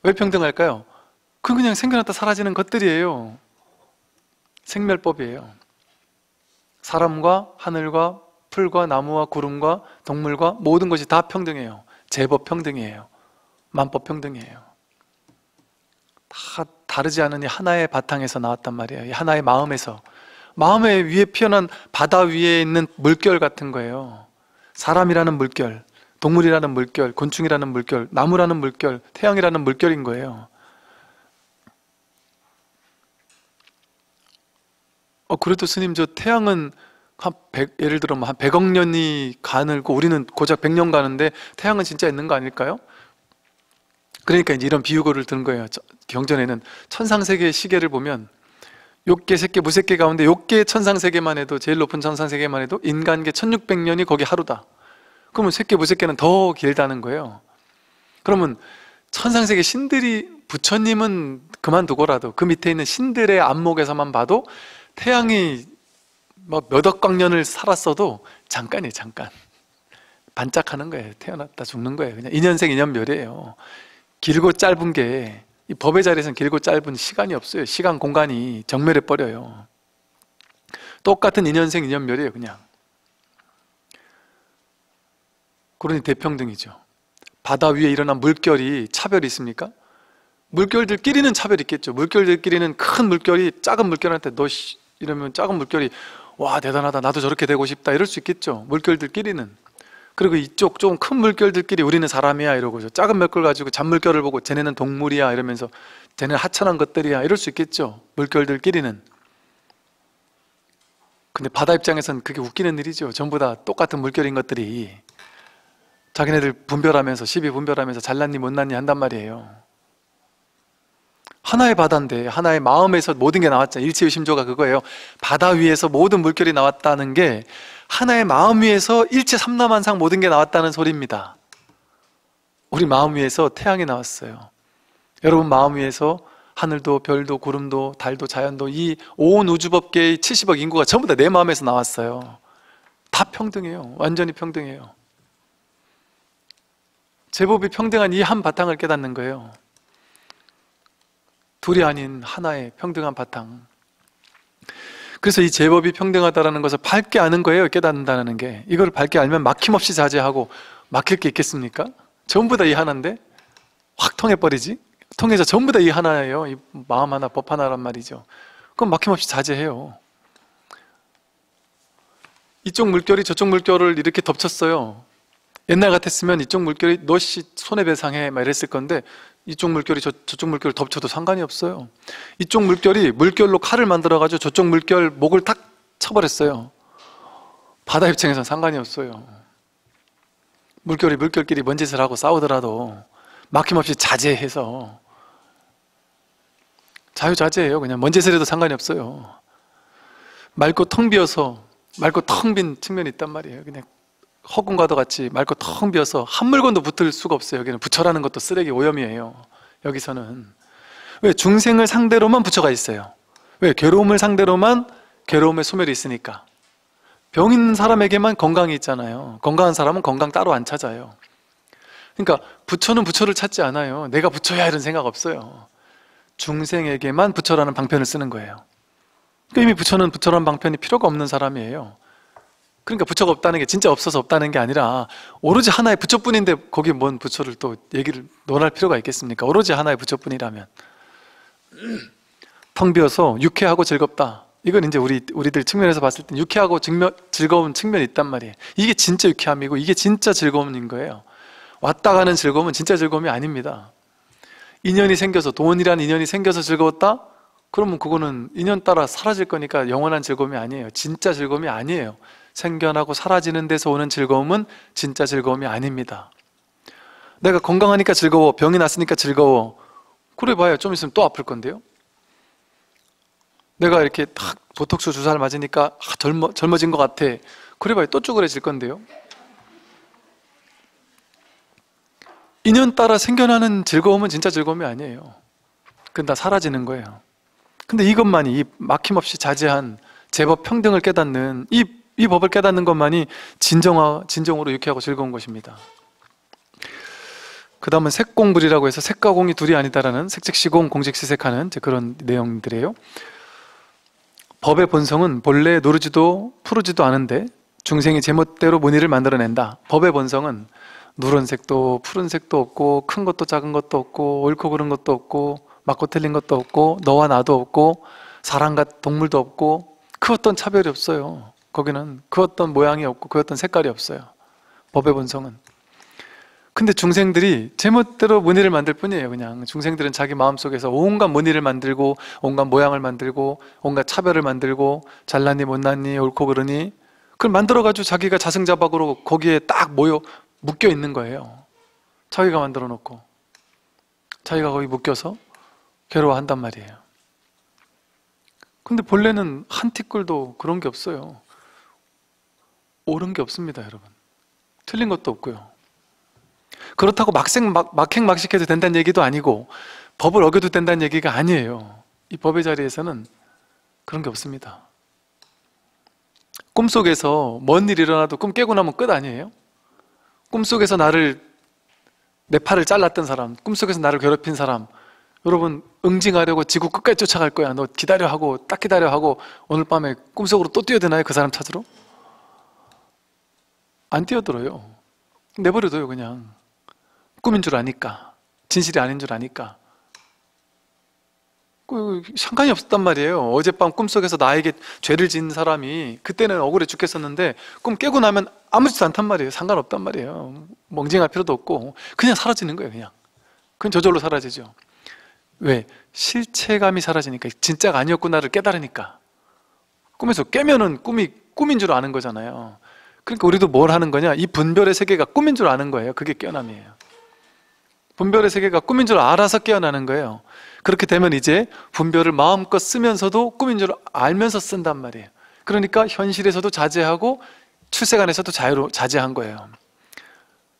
왜 평등할까요? 그 그냥 생겨났다 사라지는 것들이에요. 생멸법이에요. 사람과 하늘과 풀과 나무와 구름과 동물과 모든 것이 다 평등해요. 제법 평등이에요. 만법 평등이에요. 다 다르지 않으니 하나의 바탕에서 나왔단 말이에요. 하나의 마음에서. 마음의 위에 피어난 바다 위에 있는 물결 같은 거예요. 사람이라는 물결, 동물이라는 물결, 곤충이라는 물결, 나무라는 물결, 태양이라는 물결인 거예요. 어, 그래도 스님 저 태양은 한 100, 예를 들어면 뭐 한 100억 년이 가늘고 우리는 고작 100년 가는데 태양은 진짜 있는 거 아닐까요? 그러니까 이제 이런 비유고를 든 거예요. 경전에는 천상세계의 시계를 보면 욕계, 세계, 무색계 가운데 욕계 천상세계만 해도 제일 높은 천상세계만 해도 인간계 1600년이 거기 하루다. 그러면 세계, 무색계는 더 길다는 거예요. 그러면 천상세계 신들이 부처님은 그만두고라도 그 밑에 있는 신들의 안목에서만 봐도 태양이 뭐몇억 광년을 살았어도 잠깐이 에요 잠깐 반짝하는 거예요. 태어났다 죽는 거예요. 그냥 인연생 인연별이에요. 길고 짧은 게이 법의 자리에서는 길고 짧은 시간이 없어요. 시간 공간이 정멸해 버려요. 똑같은 인연생 인연별이에요. 그냥 그러니 대평등이죠. 바다 위에 일어난 물결이 차별이 있습니까? 물결들끼리는 차별이 있겠죠. 물결들끼리는 큰 물결이 작은 물결한테 너 씨, 이러면 작은 물결이 와 대단하다 나도 저렇게 되고 싶다 이럴 수 있겠죠 물결들끼리는 그리고 이쪽 좀 큰 물결들끼리 우리는 사람이야 이러고 저 작은 물결 가지고 잔물결을 보고 쟤네는 동물이야 이러면서 쟤네는 하찮은 것들이야 이럴 수 있겠죠 물결들끼리는 근데 바다 입장에선 그게 웃기는 일이죠 전부 다 똑같은 물결인 것들이 자기네들 분별하면서 시비 분별하면서 잘났니 못났니 한단 말이에요 하나의 바다인데 하나의 마음에서 모든 게 나왔잖아요. 일체의 심조가 그거예요. 바다 위에서 모든 물결이 나왔다는 게 하나의 마음 위에서 일체 삼라만상 모든 게 나왔다는 소리입니다. 우리 마음 위에서 태양이 나왔어요. 여러분 마음 위에서 하늘도 별도 구름도 달도 자연도 이 온 우주법계의 70억 인구가 전부 다 내 마음에서 나왔어요. 다 평등해요. 완전히 평등해요. 제법이 평등한 이 한 바탕을 깨닫는 거예요. 둘이 아닌 하나의 평등한 바탕. 그래서 이 제법이 평등하다라는 것을 밝게 아는 거예요. 깨닫는다는 게. 이걸 밝게 알면 막힘없이 자제하고 막힐 게 있겠습니까? 전부 다 이 하나인데 확 통해버리지? 통해서 전부 다 이 하나예요. 이 마음 하나, 법 하나란 말이죠. 그럼 막힘없이 자제해요. 이쪽 물결이 저쪽 물결을 이렇게 덮쳤어요. 옛날 같았으면 이쪽 물결이 너씨 손해배상해 막 이랬을 건데 이쪽 물결이 저, 저쪽 물결을 덮쳐도 상관이 없어요. 이쪽 물결이 물결로 칼을 만들어가지고 저쪽 물결 목을 탁 쳐버렸어요. 바다 입장에선 상관이 없어요. 물결이 물결끼리 먼 짓을 하고 싸우더라도 막힘없이 자제해서 자유자재예요. 그냥 먼 짓을 해도 상관이 없어요. 맑고 텅 비어서 맑고 텅 빈 측면이 있단 말이에요. 그냥 허공과도 같이 맑고 텅 비어서 한 물건도 붙을 수가 없어요. 여기는 부처라는 것도 쓰레기 오염이에요. 여기서는 왜 중생을 상대로만 부처가 있어요. 왜 괴로움을 상대로만 괴로움의 소멸이 있으니까. 병 있는 사람에게만 건강이 있잖아요. 건강한 사람은 건강 따로 안 찾아요. 그러니까 부처는 부처를 찾지 않아요. 내가 부처야 이런 생각 없어요. 중생에게만 부처라는 방편을 쓰는 거예요. 그러니까 이미 부처는 부처라는 방편이 필요가 없는 사람이에요. 그러니까 부처가 없다는 게 진짜 없어서 없다는 게 아니라 오로지 하나의 부처뿐인데 거기 뭔 부처를 또 얘기를 논할 필요가 있겠습니까? 오로지 하나의 부처뿐이라면 텅 비어서 유쾌하고 즐겁다. 이건 이제 우리 우리들 측면에서 봤을 땐 유쾌하고 증면, 즐거운 측면이 있단 말이에요. 이게 진짜 유쾌함이고 이게 진짜 즐거움인 거예요. 왔다 가는 즐거움은 진짜 즐거움이 아닙니다. 인연이 생겨서 돈이라는 인연이 생겨서 즐거웠다? 그러면 그거는 인연 따라 사라질 거니까 영원한 즐거움이 아니에요. 진짜 즐거움이 아니에요. 생겨나고 사라지는 데서 오는 즐거움은 진짜 즐거움이 아닙니다. 내가 건강하니까 즐거워, 병이 났으니까 즐거워. 그래 봐요. 좀 있으면 또 아플 건데요. 내가 이렇게 딱 보톡스 주사를 맞으니까 아, 젊어, 젊어진 것 같아. 그래 봐요. 또 쭈그려질 건데요. 인연 따라 생겨나는 즐거움은 진짜 즐거움이 아니에요. 그건 다 사라지는 거예요. 근데 이것만이 이 막힘없이 자제한 제법 평등을 깨닫는 이이 법을 깨닫는 것만이 진정하, 진정으로 유쾌하고 즐거운 것입니다. 그 다음은 색공불이라고 해서 색과 공이 둘이 아니다라는 색즉시공, 공직시색하는 그런 내용들이에요. 법의 본성은 본래 누르지도 푸르지도 않은데 중생이 제멋대로 무늬를 만들어낸다. 법의 본성은 누런색도 푸른색도 없고 큰 것도 작은 것도 없고 옳고 그른 것도 없고 맞고 틀린 것도 없고 너와 나도 없고 사람과 동물도 없고 그 어떤 차별이 없어요. 거기는 그 어떤 모양이 없고 그 어떤 색깔이 없어요. 법의 본성은. 근데 중생들이 제멋대로 무늬를 만들 뿐이에요. 그냥 중생들은 자기 마음속에서 온갖 무늬를 만들고 온갖 모양을 만들고 온갖 차별을 만들고 잘났니 못났니 옳고 그러니 그걸 만들어 가지고 자기가 자승자박으로 거기에 딱 모여 묶여 있는 거예요. 자기가 만들어 놓고 자기가 거기 묶여서 괴로워한단 말이에요. 근데 본래는 한 티끌도 그런 게 없어요. 옳은 게 없습니다, 여러분. 틀린 것도 없고요. 그렇다고 막생 막, 막행막식 해도 된다는 얘기도 아니고 법을 어겨도 된다는 얘기가 아니에요. 이 법의 자리에서는 그런 게 없습니다. 꿈속에서 뭔 일 일어나도 꿈 깨고 나면 끝 아니에요? 꿈속에서 나를 내 팔을 잘랐던 사람, 꿈속에서 나를 괴롭힌 사람 여러분 응징하려고 지구 끝까지 쫓아갈 거야. 너 기다려 하고 딱 기다려 하고 오늘 밤에 꿈속으로 또 뛰어드나요? 그 사람 찾으러? 안 뛰어들어요. 내버려둬요 그냥. 꿈인 줄 아니까. 진실이 아닌 줄 아니까. 그 상관이 없었단 말이에요. 어젯밤 꿈속에서 나에게 죄를 지은 사람이 그때는 억울해 죽겠었는데 꿈 깨고 나면 아무렇지도 않단 말이에요. 상관없단 말이에요. 멍징할 필요도 없고 그냥 사라지는 거예요. 그냥. 그건 저절로 사라지죠. 왜? 실체감이 사라지니까 진짜가 아니었구나를 깨달으니까 꿈에서 깨면은 꿈이 꿈인 줄 아는 거잖아요. 그러니까 우리도 뭘 하는 거냐? 이 분별의 세계가 꿈인 줄 아는 거예요. 그게 깨어남이에요. 분별의 세계가 꿈인 줄 알아서 깨어나는 거예요. 그렇게 되면 이제 분별을 마음껏 쓰면서도 꿈인 줄 알면서 쓴단 말이에요. 그러니까 현실에서도 자제하고 출세간에서도 자유로 자제한 거예요.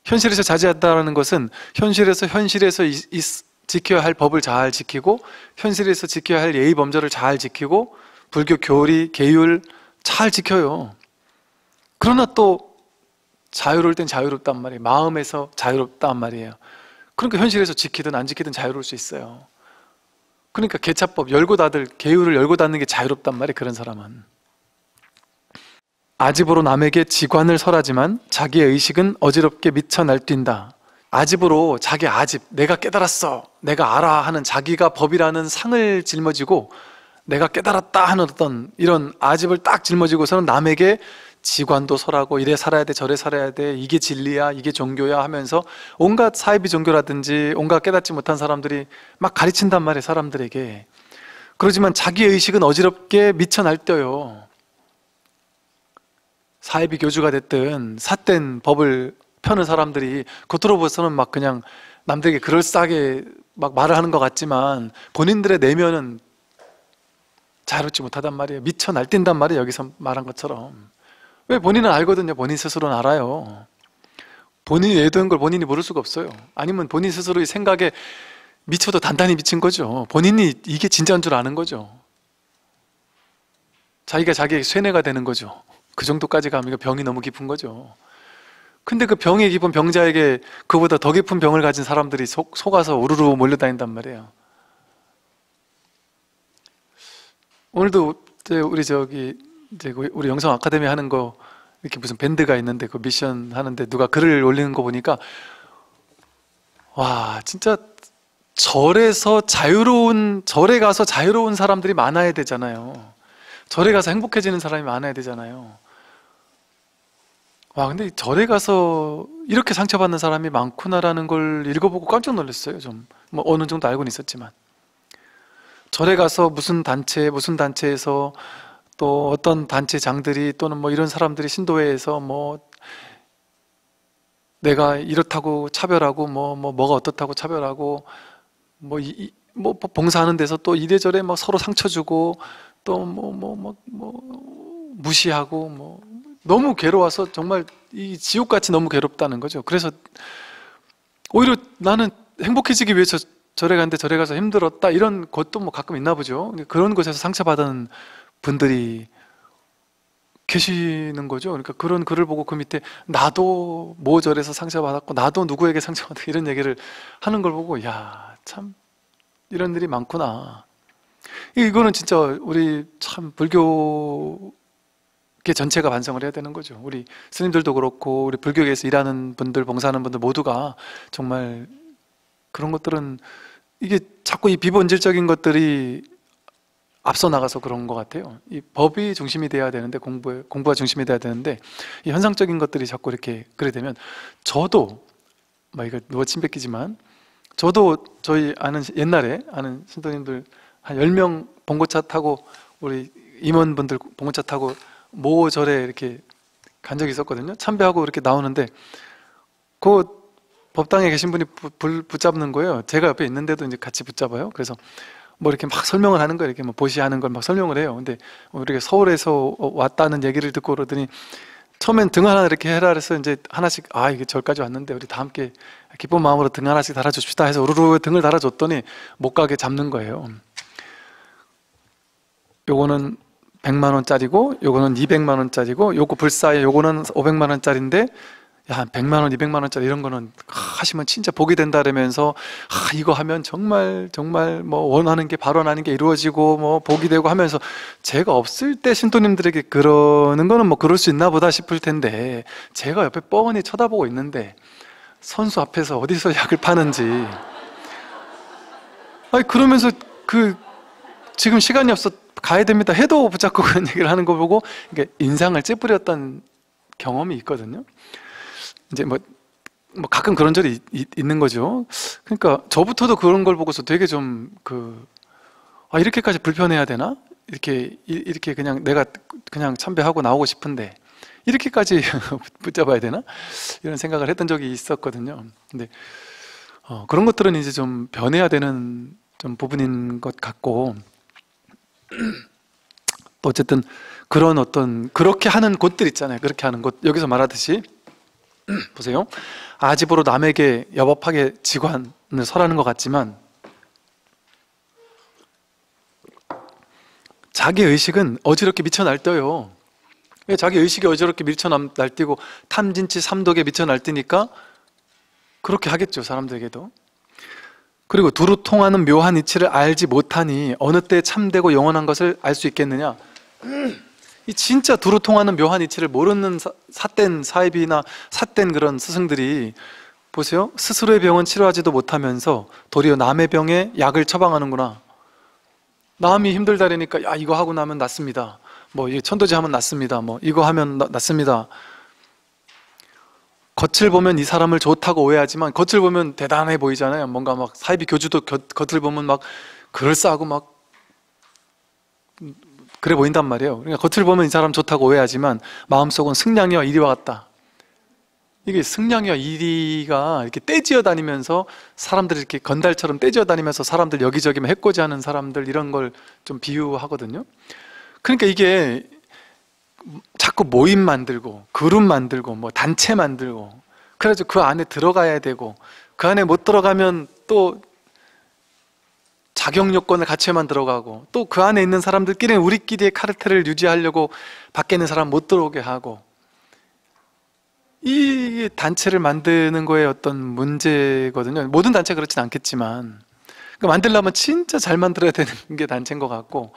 현실에서 자제한다는 것은 현실에서 현실에서 이, 이, 지켜야 할 법을 잘 지키고 현실에서 지켜야 할 예의 범절을 잘 지키고 불교 교리 계율 잘 지켜요. 그러나 또 자유로울 땐 자유롭단 말이에요. 마음에서 자유롭단 말이에요. 그러니까 현실에서 지키든 안 지키든 자유로울 수 있어요. 그러니까 개차법 열고 닫을 개유를 열고 닫는 게 자유롭단 말이에요. 그런 사람은 아집으로 남에게 지관을 설하지만 자기의 의식은 어지럽게 미쳐 날뛴다. 아집으로 자기 아집 내가 깨달았어 내가 알아 하는 자기가 법이라는 상을 짊어지고 내가 깨달았다 하는 어떤 이런 아집을 딱 짊어지고서는 남에게 지관도 설하고 이래 살아야 돼 저래 살아야 돼 이게 진리야 이게 종교야 하면서 온갖 사이비 종교라든지 온갖 깨닫지 못한 사람들이 막 가르친단 말이에요 사람들에게 그러지만 자기 의식은 의 어지럽게 미쳐 날뛰어요 사이비 교주가 됐든 삿된 법을 펴는 사람들이 겉으로부터는 막 그냥 남들에게 그럴싸하게 막 말을 하는 것 같지만 본인들의 내면은 자유롭지 못하단 말이에요. 미쳐 날뛴단 말이에요. 여기서 말한 것처럼. 왜 본인은 알거든요. 본인 스스로는 알아요. 본인이 외도한 걸 본인이 모를 수가 없어요. 아니면 본인 스스로의 생각에 미쳐도 단단히 미친 거죠. 본인이 이게 진짜인 줄 아는 거죠. 자기가 자기의 쇠뇌가 되는 거죠. 그 정도까지 가면 병이 너무 깊은 거죠. 근데 그 병에 깊은 병자에게 그보다 더 깊은 병을 가진 사람들이 속, 속아서 우르르 몰려다닌단 말이에요. 오늘도 우리 저기 이제 그 우리 영상 아카데미 하는 거 이렇게 무슨 밴드가 있는데 그 미션 하는데 누가 글을 올리는 거 보니까 와 진짜 절에서 자유로운 절에 가서 자유로운 사람들이 많아야 되잖아요. 절에 가서 행복해지는 사람이 많아야 되잖아요. 와 근데 절에 가서 이렇게 상처받는 사람이 많구나라는 걸 읽어보고 깜짝 놀랐어요. 좀 뭐 어느 정도 알고는 있었지만 절에 가서 무슨 단체 무슨 단체에서 또 어떤 단체 장들이 또는 뭐 이런 사람들이 신도회에서 뭐 내가 이렇다고 차별하고 뭐, 뭐 뭐가 어떻다고 차별하고 뭐, 이, 뭐 봉사하는 데서 또 이래저래 뭐 서로 상처 주고 또 뭐 뭐 뭐 뭐 무시하고 뭐 너무 괴로워서 정말 이 지옥같이 너무 괴롭다는 거죠. 그래서 오히려 나는 행복해지기 위해서 절에 갔는데 절에 가서 힘들었다 이런 것도 뭐 가끔 있나 보죠. 그런 곳에서 상처받은 분들이 계시는 거죠. 그러니까 그런 글을 보고 그 밑에 나도 모절에서 뭐 상처받았고 나도 누구에게 상처받았고 이런 얘기를 하는 걸 보고 야 참 이런 일이 많구나. 이거는 진짜 우리 참 불교 계 전체가 반성을 해야 되는 거죠. 우리 스님들도 그렇고 우리 불교계에서 일하는 분들, 봉사하는 분들 모두가 정말 그런 것들은 이게 자꾸 이 비본질적인 것들이 앞서 나가서 그런 것 같아요. 이 법이 중심이 돼야 되는데 공부 공부가 중심이 돼야 되는데 이 현상적인 것들이 자꾸 이렇게 그래 되면 저도 막 이거 누워 침 뱉기지만 저도 저희 아는 옛날에 아는 신도님들 한열명 봉고차 타고 우리 임원분들 봉고차 타고 모 절에 이렇게 간 적이 있었거든요. 참배하고 이렇게 나오는데 그 법당에 계신 분이 부, 붙잡는 거예요. 제가 옆에 있는데도 이제 같이 붙잡아요. 그래서 뭐 이렇게 막 설명을 하는 거예요. 이렇게 뭐 보시하는 걸 막 설명을 해요. 근데 우리가 서울에서 어, 왔다는 얘기를 듣고 그러더니 처음엔 등 하나 이렇게 해라 그래서 이제 하나씩 아 이게 절까지 왔는데 우리 다 함께 기쁜 마음으로 등 하나씩 달아줍시다 해서 우르르 등을 달아줬더니 못 가게 잡는 거예요. 요거는 100만 원짜리고 요거는 200만 원짜리고 요거 불사에 요거는 500만 원짜리인데 한 100만 원, 200만 원짜리 이런 거는 하시면 진짜 복이 된다라면서 아, 이거 하면 정말 정말 뭐 원하는 게바로나는게 이루어지고 뭐 복이 되고 하면서 제가 없을 때 신도님들에게 그러는 거는 뭐 그럴 수 있나 보다 싶을 텐데 제가 옆에 뻔히 쳐다보고 있는데 선수 앞에서 어디서 약을 파는지 아니 그러면서 그 지금 시간이 없어 가야 됩니다 해도 붙잡고 그런 얘기를 하는 거 보고 인상을 찌푸렸던 경험이 있거든요. 이제 뭐, 뭐 가끔 그런 적이 있, 있는 거죠. 그러니까 저부터도 그런 걸 보고서 되게 좀 그, 아, 이렇게까지 불편해야 되나? 이렇게, 이, 이렇게 그냥 내가 그냥 참배하고 나오고 싶은데, 이렇게까지 붙잡아야 되나? 이런 생각을 했던 적이 있었거든요. 근데, 어, 그런 것들은 이제 좀 변해야 되는 좀 부분인 것 같고, 또 어쨌든 그런 어떤, 그렇게 하는 곳들 있잖아요. 그렇게 하는 곳. 여기서 말하듯이, 보세요. 아집으로 남에게 여법하게 직관을 설하는 것 같지만 자기 의식은 어지럽게 미쳐 날뛰어요. 자기 의식이 어지럽게 미쳐 날뛰고 탐진치 삼독에 미쳐 날뛰니까 그렇게 하겠죠 사람들에게도. 그리고 두루 통하는 묘한 이치를 알지 못하니 어느 때 참되고 영원한 것을 알 수 있겠느냐? 이 진짜 두루 통하는 묘한 이치를 모르는 사, 삿된 사이비나 삿된 그런 스승들이 보세요. 스스로의 병은 치료하지도 못하면서 도리어 남의 병에 약을 처방하는구나. 마음이 힘들다니까야 그러니까, 이거 하고 나면 낫습니다. 뭐 천도제 하면 낫습니다. 뭐 이거 하면 나, 낫습니다. 겉을 보면 이 사람을 좋다고 오해하지만 겉을 보면 대단해 보이잖아요. 뭔가 막 사이비 교주도 겉, 겉을 보면 막 그럴싸하고 막 그래 보인단 말이에요. 그러니까 겉을 보면 이 사람 좋다고 오해하지만 마음속은 승냥이와 이리와 같다. 이게 승냥이와 이리가 이렇게 떼지어 다니면서 사람들 이렇게 이 건달처럼 떼지어 다니면서 사람들 여기저기 해코지 하는 사람들 이런 걸 좀 비유하거든요. 그러니까 이게 자꾸 모임 만들고 그룹 만들고 뭐 단체 만들고 그래서 그 안에 들어가야 되고 그 안에 못 들어가면 또 자격 요건을 같이만 들어가고 또 그 안에 있는 사람들끼리는 우리끼리의 카르텔을 유지하려고 밖에 있는 사람 못 들어오게 하고 이 단체를 만드는 거에 어떤 문제거든요. 모든 단체가 그렇진 않겠지만 그러니까 만들려면 진짜 잘 만들어야 되는 게 단체인 것 같고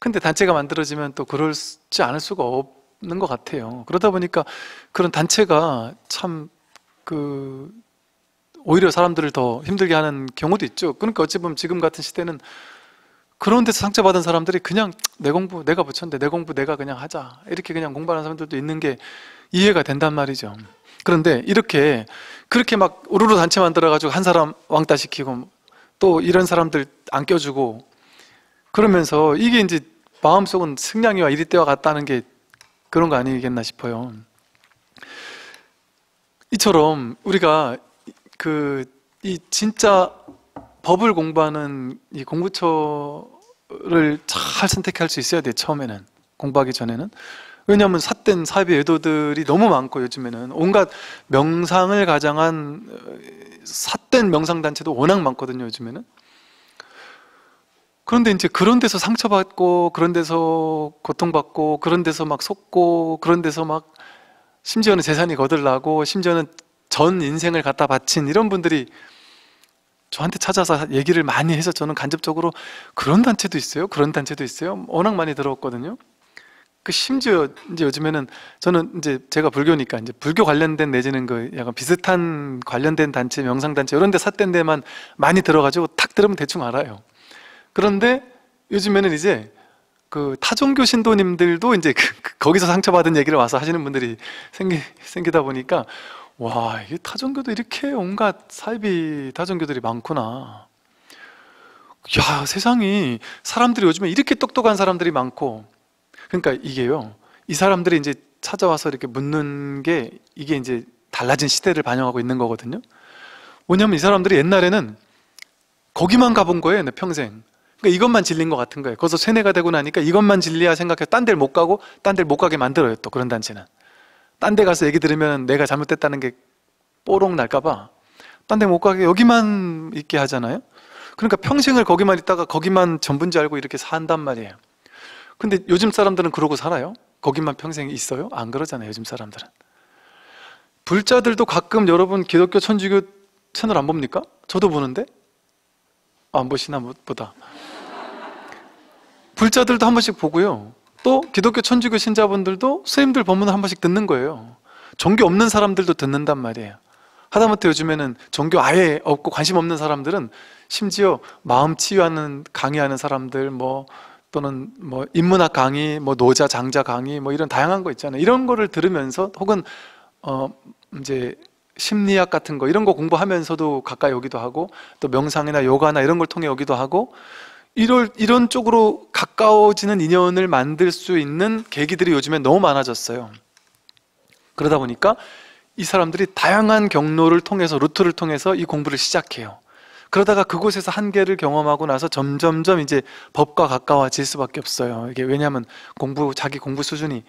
근데 단체가 만들어지면 또 그럴지 않을 수가 없는 것 같아요. 그러다 보니까 그런 단체가 참그 오히려 사람들을 더 힘들게 하는 경우도 있죠. 그러니까 어찌 보면 지금 같은 시대는 그런 데서 상처받은 사람들이 그냥 내 공부 내가 붙였는데 내 공부 내가 그냥 하자 이렇게 그냥 공부하는 사람들도 있는 게 이해가 된단 말이죠. 그런데 이렇게 그렇게 막 우르르 단체 만들어가지고 한 사람 왕따 시키고 또 이런 사람들 안 껴주고 그러면서 이게 이제 마음속은 승냥이와 이리때와 같다는 게 그런 거 아니겠나 싶어요. 이처럼 우리가 그이 진짜 법을 공부하는 이 공부처를 잘 선택할 수 있어야 돼 처음에는 공부하기 전에는 왜냐하면 삿된 사업외도들이 너무 많고 요즘에는 온갖 명상을 가장한 삿된 명상 단체도 워낙 많거든요 요즘에는 그런데 이제 그런 데서 상처받고 그런 데서 고통받고 그런 데서 막 속고 그런 데서 막 심지어는 재산이 거들나고 심지어는 전 인생을 갖다 바친 이런 분들이 저한테 찾아서 얘기를 많이 해서 저는 간접적으로 그런 단체도 있어요. 그런 단체도 있어요. 워낙 많이 들어왔거든요. 그 심지어 이제 요즘에는 저는 이제 제가 불교니까 이제 불교 관련된 내지는 그 약간 비슷한 관련된 단체, 명상 단체 이런 데 삿된 데만 많이 들어가지고 탁 들으면 대충 알아요. 그런데 요즘에는 이제 그 타종교 신도님들도 이제 그, 그 거기서 상처받은 얘기를 와서 하시는 분들이 생기, 생기다 보니까 와, 이게 타종교도 이렇게 온갖 사이비 타종교들이 많구나. 야, 세상이 사람들이 요즘에 이렇게 똑똑한 사람들이 많고. 그러니까 이게요. 이 사람들이 이제 찾아와서 이렇게 묻는 게 이게 이제 달라진 시대를 반영하고 있는 거거든요. 왜냐하면 이 사람들이 옛날에는 거기만 가본 거예요, 내 평생. 그러니까 이것만 질린 것 같은 거예요. 거기서 세뇌가 되고 나니까 이것만 진리야 생각해서 딴 데를 못 가고 딴 데를 못 가게 만들어요, 또 그런 단체는. 딴데 가서 얘기 들으면 내가 잘못됐다는 게 뽀록 날까봐 딴 데 못 가게 여기만 있게 하잖아요. 그러니까 평생을 거기만 있다가 거기만 전분지 알고 이렇게 산단 말이에요. 근데 요즘 사람들은 그러고 살아요? 거기만 평생 있어요? 안 그러잖아요, 요즘 사람들은. 불자들도 가끔 여러분 기독교 천주교 채널 안 봅니까? 저도 보는데? 안 보시나 보다. 불자들도 한 번씩 보고요. 또 기독교 천주교 신자분들도 스님들 법문을 한 번씩 듣는 거예요. 종교 없는 사람들도 듣는단 말이에요. 하다못해 요즘에는 종교 아예 없고 관심 없는 사람들은 심지어 마음 치유하는 강의하는 사람들 뭐 또는 뭐 인문학 강의, 뭐 노자 장자 강의 뭐 이런 다양한 거 있잖아요. 이런 거를 들으면서 혹은 어 이제 심리학 같은 거 이런 거 공부하면서도 가까이 오기도 하고 또 명상이나 요가나 이런 걸 통해 오기도 하고 이럴, 이런 쪽으로 가까워지는 인연을 만들 수 있는 계기들이 요즘에 너무 많아졌어요. 그러다 보니까 이 사람들이 다양한 경로를 통해서, 루트를 통해서 이 공부를 시작해요. 그러다가 그곳에서 한계를 경험하고 나서 점점점 이제 법과 가까워질 수밖에 없어요. 이게 왜냐하면 공부, 자기 공부 수준이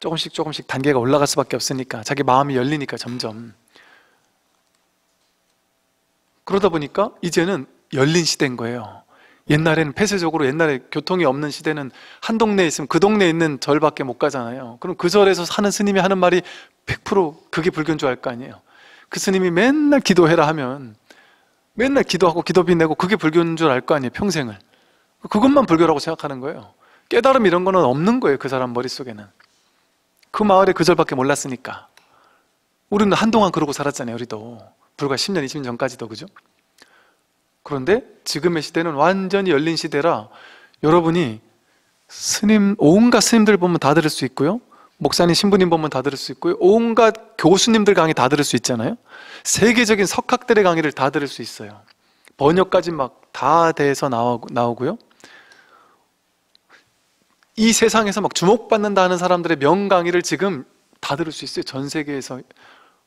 조금씩 조금씩 단계가 올라갈 수밖에 없으니까, 자기 마음이 열리니까 점점. 그러다 보니까 이제는 열린 시대인 거예요. 옛날에는 폐쇄적으로 옛날에 교통이 없는 시대는 한 동네에 있으면 그 동네에 있는 절밖에 못 가잖아요. 그럼 그 절에서 사는 스님이 하는 말이 100% 그게 불교인 줄 알 거 아니에요. 그 스님이 맨날 기도해라 하면 맨날 기도하고 기도비 내고 그게 불교인 줄 알 거 아니에요. 평생을. 그것만 불교라고 생각하는 거예요. 깨달음 이런 거는 없는 거예요. 그 사람 머릿속에는. 그 마을에 그 절밖에 몰랐으니까. 우리는 한동안 그러고 살았잖아요. 우리도. 불과 10년, 20년 전까지도. 그죠? 그런데 지금의 시대는 완전히 열린 시대라 여러분이 스님 온갖 스님들 보면 다 들을 수 있고요. 목사님 신부님 보면 다 들을 수 있고요. 온갖 교수님들 강의 다 들을 수 있잖아요. 세계적인 석학들의 강의를 다 들을 수 있어요. 번역까지 막 다 돼서 나오고요. 이 세상에서 막 주목받는다 하는 사람들의 명강의를 지금 다 들을 수 있어요. 전 세계에서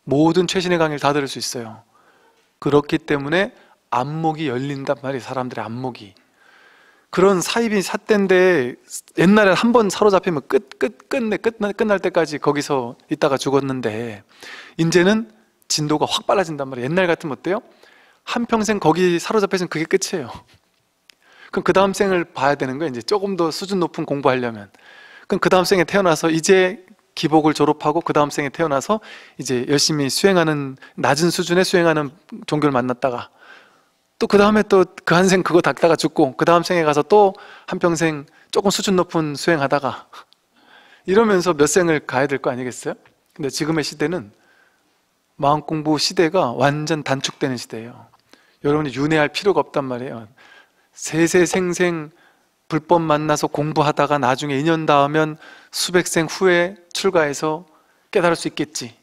모든 최신의 강의를 다 들을 수 있어요. 그렇기 때문에 안목이 열린단 말이에요. 사람들의 안목이. 그런 사입이 삿대인데 옛날에 한 번 사로잡히면 끝, 끝, 끝내, 끝날, 끝날 때까지 거기서 있다가 죽었는데 이제는 진도가 확 빨라진단 말이에요. 옛날 같으면 어때요? 한평생 거기 사로잡혀있 그게 끝이에요. 그럼 그 다음 생을 봐야 되는 거예요. 이제 조금 더 수준 높은 공부하려면. 그럼 그 다음 생에 태어나서 이제 기복을 졸업하고 그 다음 생에 태어나서 이제 열심히 수행하는 낮은 수준의 수행하는 종교를 만났다가 또그 다음에 또 그 한 생 그거 닦다가 죽고 그 다음 생에 가서 또 한 평생 조금 수준 높은 수행하다가 이러면서 몇 생을 가야 될 거 아니겠어요? 근데 지금의 시대는 마음 공부 시대가 완전 단축되는 시대예요. 여러분이 윤회할 필요가 없단 말이에요. 세세생생 불법 만나서 공부하다가 나중에 2년 다음면 수백 생 후에 출가해서 깨달을 수 있겠지.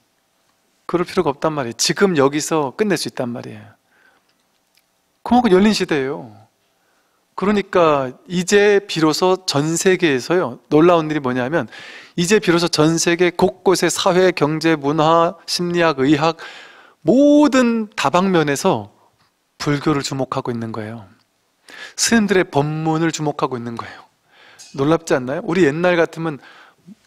그럴 필요가 없단 말이에요. 지금 여기서 끝낼 수 있단 말이에요. 그만큼 열린 시대예요. 그러니까 이제 비로소 전 세계에서요 놀라운 일이 뭐냐면 이제 비로소 전 세계 곳곳의 사회, 경제, 문화, 심리학, 의학 모든 다방면에서 불교를 주목하고 있는 거예요. 스님들의 법문을 주목하고 있는 거예요. 놀랍지 않나요? 우리 옛날 같으면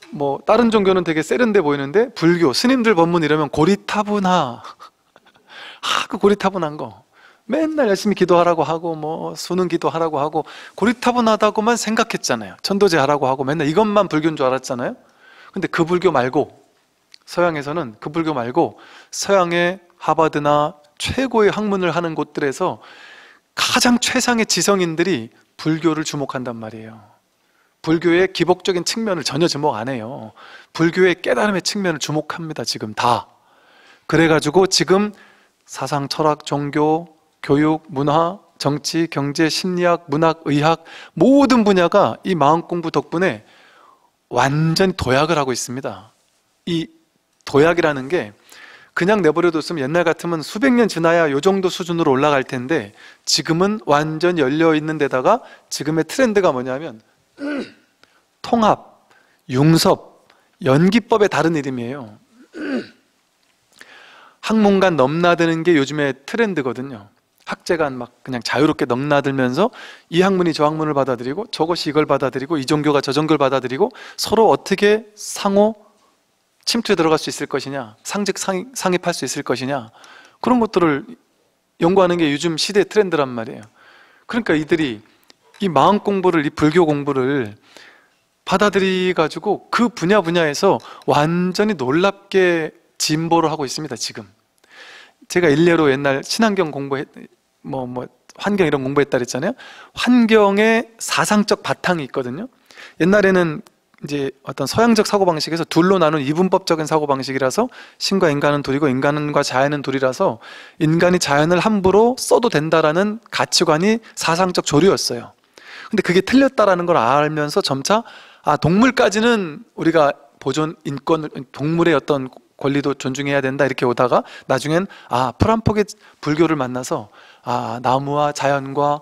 뭐 다른 종교는 되게 세련돼 보이는데 불교 스님들 법문 이러면 고리타분하 하그 고리타분한 거 맨날 열심히 기도하라고 하고 뭐 수능 기도하라고 하고 고리타분하다고만 생각했잖아요. 천도제 하라고 하고 맨날 이것만 불교인 줄 알았잖아요. 근데 그 불교 말고 서양에서는 그 불교 말고 서양의 하바드나 최고의 학문을 하는 곳들에서 가장 최상의 지성인들이 불교를 주목한단 말이에요. 불교의 기복적인 측면을 전혀 주목 안 해요. 불교의 깨달음의 측면을 주목합니다. 지금 다. 그래가지고 지금 사상, 철학, 종교, 교육, 문화, 정치, 경제, 심리학, 문학, 의학 모든 분야가 이 마음 공부 덕분에 완전 도약을 하고 있습니다. 이 도약이라는 게 그냥 내버려뒀으면 옛날 같으면 수백 년 지나야 요 정도 수준으로 올라갈 텐데 지금은 완전 열려 있는 데다가 지금의 트렌드가 뭐냐면 통합, 융섭, 연기법의 다른 이름이에요. 학문 간 넘나드는 게 요즘의 트렌드거든요. 학제가 막 그냥 자유롭게 넘나들면서 이 학문이 저 학문을 받아들이고 저것이 이걸 받아들이고 이 종교가 저 종교를 받아들이고 서로 어떻게 상호 침투에 들어갈 수 있을 것이냐 상직 상, 상입할 수 있을 것이냐 그런 것들을 연구하는 게 요즘 시대의 트렌드란 말이에요 그러니까 이들이 이 마음 공부를 이 불교 공부를 받아들이 가지고 그 분야 분야에서 완전히 놀랍게 진보를 하고 있습니다 지금 제가 일례로 옛날 친환경 공부했 뭐뭐 뭐, 환경 이런 공부했다 그랬잖아요. 환경의 사상적 바탕이 있거든요. 옛날에는 이제 어떤 서양적 사고 방식에서 둘로 나눈 이분법적인 사고 방식이라서 신과 인간은 둘이고 인간과 자연은 둘이라서 인간이 자연을 함부로 써도 된다라는 가치관이 사상적 조류였어요. 근데 그게 틀렸다라는 걸 알면서 점차 아 동물까지는 우리가 보존 인권 을 동물의 어떤 권리도 존중해야 된다 이렇게 오다가 나중엔 아 프란폭의 불교를 만나서 아 나무와 자연과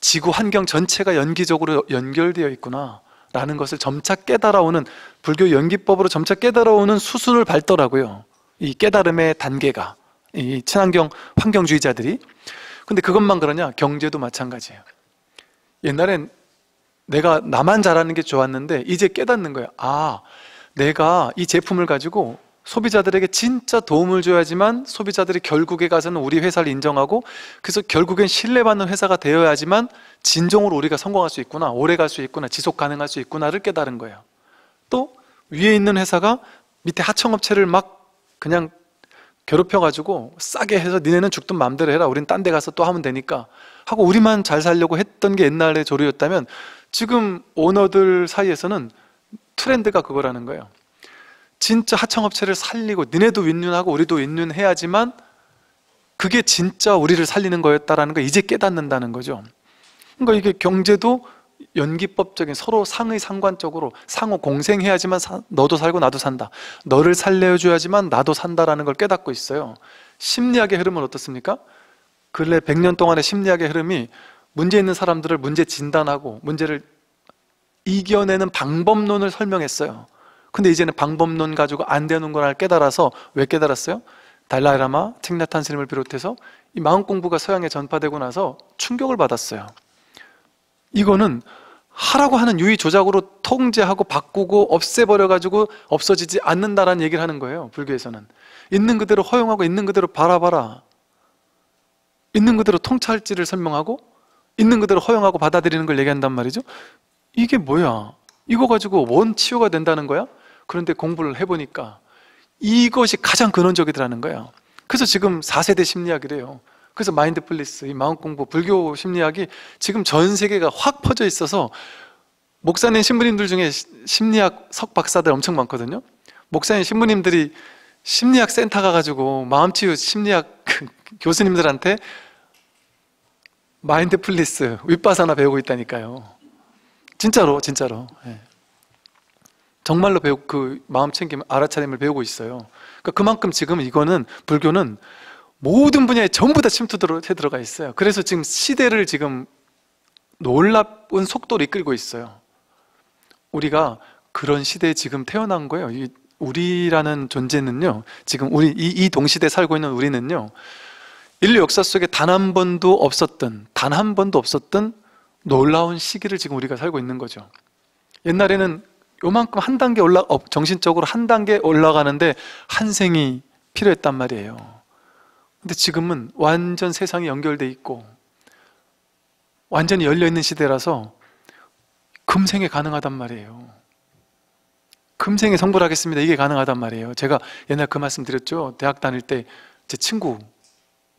지구 환경 전체가 연기적으로 연결되어 있구나 라는 것을 점차 깨달아오는 불교 연기법으로 점차 깨달아오는 수순을 밟더라고요 이 깨달음의 단계가 이 친환경 환경주의자들이 근데 그것만 그러냐 경제도 마찬가지예요 옛날엔 내가 나만 잘하는 게 좋았는데 이제 깨닫는 거예요 아 내가 이 제품을 가지고 소비자들에게 진짜 도움을 줘야지만 소비자들이 결국에 가서는 우리 회사를 인정하고 그래서 결국엔 신뢰받는 회사가 되어야지만 진정으로 우리가 성공할 수 있구나, 오래 갈 수 있구나, 지속 가능할 수 있구나를 깨달은 거예요. 또 위에 있는 회사가 밑에 하청업체를 막 그냥 괴롭혀가지고 싸게 해서 니네는 죽든 마음대로 해라. 우린 딴 데 가서 또 하면 되니까 하고 우리만 잘 살려고 했던 게 옛날의 조류였다면 지금 오너들 사이에서는 트렌드가 그거라는 거예요. 진짜 하청업체를 살리고 니네도 윈윈하고 우리도 윈윈해야지만 그게 진짜 우리를 살리는 거였다라는 걸 이제 깨닫는다는 거죠. 그러니까 이게 경제도 연기법적인 서로 상의 상관적으로 상호 공생해야지만 사, 너도 살고 나도 산다. 너를 살려줘야지만 나도 산다라는 걸 깨닫고 있어요. 심리학의 흐름은 어떻습니까? 근래 100년 동안의 심리학의 흐름이 문제 있는 사람들을 문제 진단하고 문제를 이겨내는 방법론을 설명했어요. 근데 이제는 방법론 가지고 안 되는 걸 깨달아서 왜 깨달았어요? 달라이라마, 틱나탄 스님을 비롯해서 이 마음 공부가 서양에 전파되고 나서 충격을 받았어요. 이거는 하라고 하는 유의 조작으로 통제하고 바꾸고 없애버려 가지고 없어지지 않는다라는 얘기를 하는 거예요. 불교에서는 있는 그대로 허용하고 있는 그대로 바라봐라. 있는 그대로 통찰지를 설명하고 있는 그대로 허용하고 받아들이는 걸 얘기한단 말이죠. 이게 뭐야? 이거 가지고 원 치유가 된다는 거야? 그런데 공부를 해보니까 이것이 가장 근원적이더라는 거예요. 그래서 지금 4세대 심리학이래요. 그래서 마인드플리스, 이 마음공부, 불교 심리학이 지금 전 세계가 확 퍼져 있어서 목사님 신부님들 중에 심리학 석박사들 엄청 많거든요. 목사님 신부님들이 심리학 센터 가가지고 마음치유 심리학 교수님들한테 마인드플리스, 윗바사나 배우고 있다니까요. 진짜로, 진짜로. 예. 정말로 배우 그 마음 챙김 알아차림을 배우고 있어요. 그러니까 그만큼 지금 이거는 불교는 모든 분야에 전부 다 침투해 들어가 있어요. 그래서 지금 시대를 지금 놀라운 속도로 이끌고 있어요. 우리가 그런 시대에 지금 태어난 거예요. 이, 우리라는 존재는요, 지금 우리, 이, 이 동시대에 살고 있는 우리는요, 인류 역사 속에 단 한 번도 없었던, 단 한 번도 없었던 놀라운 시기를 지금 우리가 살고 있는 거죠. 옛날에는 요만큼 한 단계 올라 어, 정신적으로 한 단계 올라가는데 한 생이 필요했단 말이에요. 근데 지금은 완전 세상이 연결돼 있고 완전히 열려 있는 시대라서 금생에 가능하단 말이에요. 금생에 성불하겠습니다. 이게 가능하단 말이에요. 제가 옛날 그 말씀 드렸죠. 대학 다닐 때 제 친구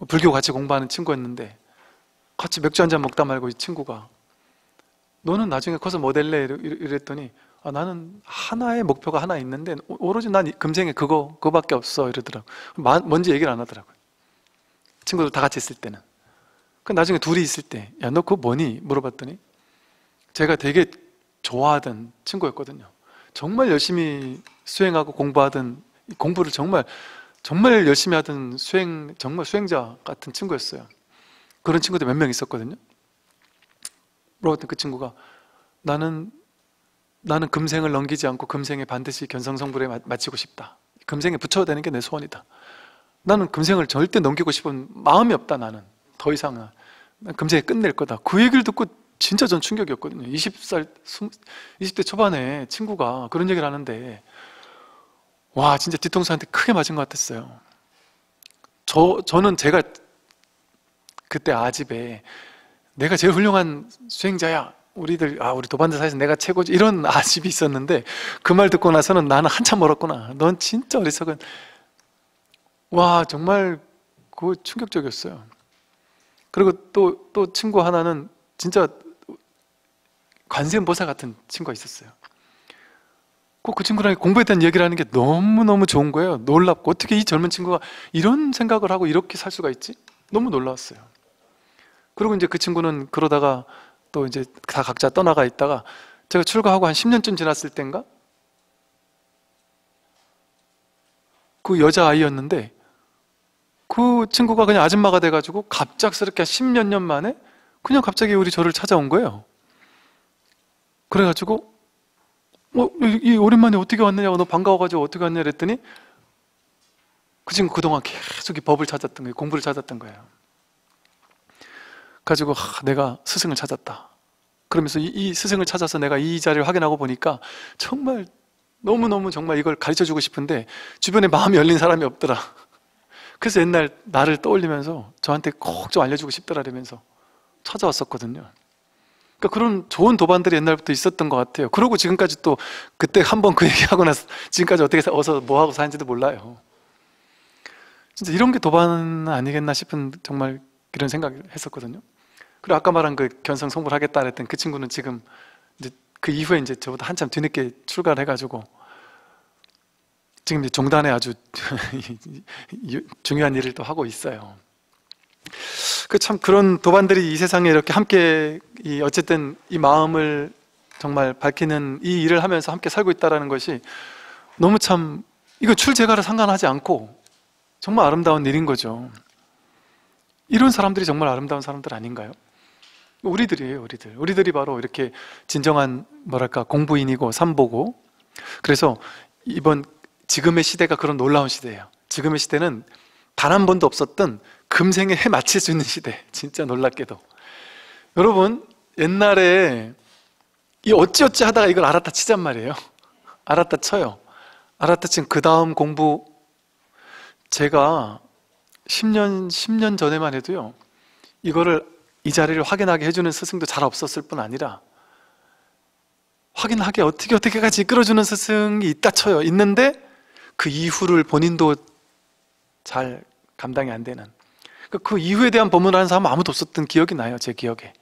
불교 같이 공부하는 친구였는데 같이 맥주 한 잔 먹다 말고 이 친구가 너는 나중에 커서 뭐 될래? 이랬더니 아, 나는 하나의 목표가 하나 있는데 오로지 난 금생에 그거 그거밖에 없어 이러더라고. 뭔지 얘기를 안 하더라고요. 친구들 다 같이 있을 때는. 그 나중에 둘이 있을 때, 야 너 그거 뭐니? 물어봤더니 제가 되게 좋아하던 친구였거든요. 정말 열심히 수행하고 공부하던 공부를 정말 정말 열심히 하던 수행 정말 수행자 같은 친구였어요. 그런 친구들 몇 명 있었거든요. 물어봤더니 그 친구가 나는 나는 금생을 넘기지 않고 금생에 반드시 견성성불에 마치고 싶다. 금생에 붙여야 되는 게 내 소원이다. 나는 금생을 절대 넘기고 싶은 마음이 없다 나는. 더 이상은. 난 금생에 끝낼 거다. 그 얘기를 듣고 진짜 전 충격이었거든요. 20살, 20, 대 초반에 친구가 그런 얘기를 하는데 와 진짜 뒤통수한테 크게 맞은 것 같았어요. 저, 저는 제가 그때 아집에 내가 제일 훌륭한 수행자야 우리들 아 우리 도반대 사에서 이 내가 최고지 이런 아쉽이 있었는데 그 말 듣고 나서는 나는 한참 멀었구나. 넌 진짜 어리석은. 와 정말 그거 충격적이었어요. 그리고 또 또 친구 하나는 진짜 관세음보살 같은 친구가 있었어요. 꼭 그 친구랑 공부에 대한 얘기를 하는 게 너무너무 좋은 거예요. 놀랍고 어떻게 이 젊은 친구가 이런 생각을 하고 이렇게 살 수가 있지? 너무 놀라웠어요. 그리고 이제 그 친구는 그러다가 또 이제 다 각자 떠나가 있다가 제가 출가하고 한 10년쯤 지났을 땐가 그 여자아이였는데 그 친구가 그냥 아줌마가 돼가지고 갑작스럽게 한 10몇 년 만에 그냥 갑자기 우리 저를 찾아온 거예요. 그래가지고 어, 이 오랜만에 어떻게 왔느냐고 너 반가워가지고 어떻게 왔냐 그랬더니 그 친구 그동안 계속 이 법을 찾았던 거예요. 공부를 찾았던 거예요. 가지고 하, 내가 스승을 찾았다. 그러면서 이, 이 스승을 찾아서 내가 이 자리를 확인하고 보니까 정말 너무너무 정말 이걸 가르쳐 주고 싶은데 주변에 마음이 열린 사람이 없더라. 그래서 옛날 나를 떠올리면서 저한테 꼭 좀 알려주고 싶더라 면서 찾아왔었거든요. 그러니까 그런 좋은 도반들이 옛날부터 있었던 것 같아요. 그러고 지금까지 또 그때 한 번 그 얘기하고 나서 지금까지 어떻게 어서 뭐하고 사는지도 몰라요. 진짜 이런 게 도반 아니겠나 싶은 정말 그런 생각을 했었거든요. 그리고 아까 말한 그 견성 성불 하겠다 그랬던 그 친구는 지금 이제 그 이후에 이제 저보다 한참 뒤늦게 출가를 해가지고 지금 이제 종단에 아주 중요한 일을 또 하고 있어요. 그 참 그런 도반들이 이 세상에 이렇게 함께 이 어쨌든 이 마음을 정말 밝히는 이 일을 하면서 함께 살고 있다라는 것이 너무 참 이거 출제가를 상관하지 않고 정말 아름다운 일인 거죠. 이런 사람들이 정말 아름다운 사람들 아닌가요? 우리들이에요, 우리들. 우리들이 바로 이렇게 진정한 뭐랄까 공부인이고 삼보고. 그래서 이번 지금의 시대가 그런 놀라운 시대예요. 지금의 시대는 단 한 번도 없었던 금생에 해 맞힐 수 있는 시대. 진짜 놀랍게도. 여러분, 옛날에 이 어찌어찌 하다가 이걸 알았다 치잔 말이에요. 알았다 쳐요. 알았다 치면 그 다음 공부 제가 10년 10년 전에만 해도요. 이거를 이 자리를 확인하게 해주는 스승도 잘 없었을 뿐 아니라 확인하게 어떻게 어떻게까지 이끌어주는 스승이 있다 쳐요. 있는데 그 이후를 본인도 잘 감당이 안 되는 그러니까 그 이후에 대한 법문을 하는 사람은 아무도 없었던 기억이 나요. 제 기억에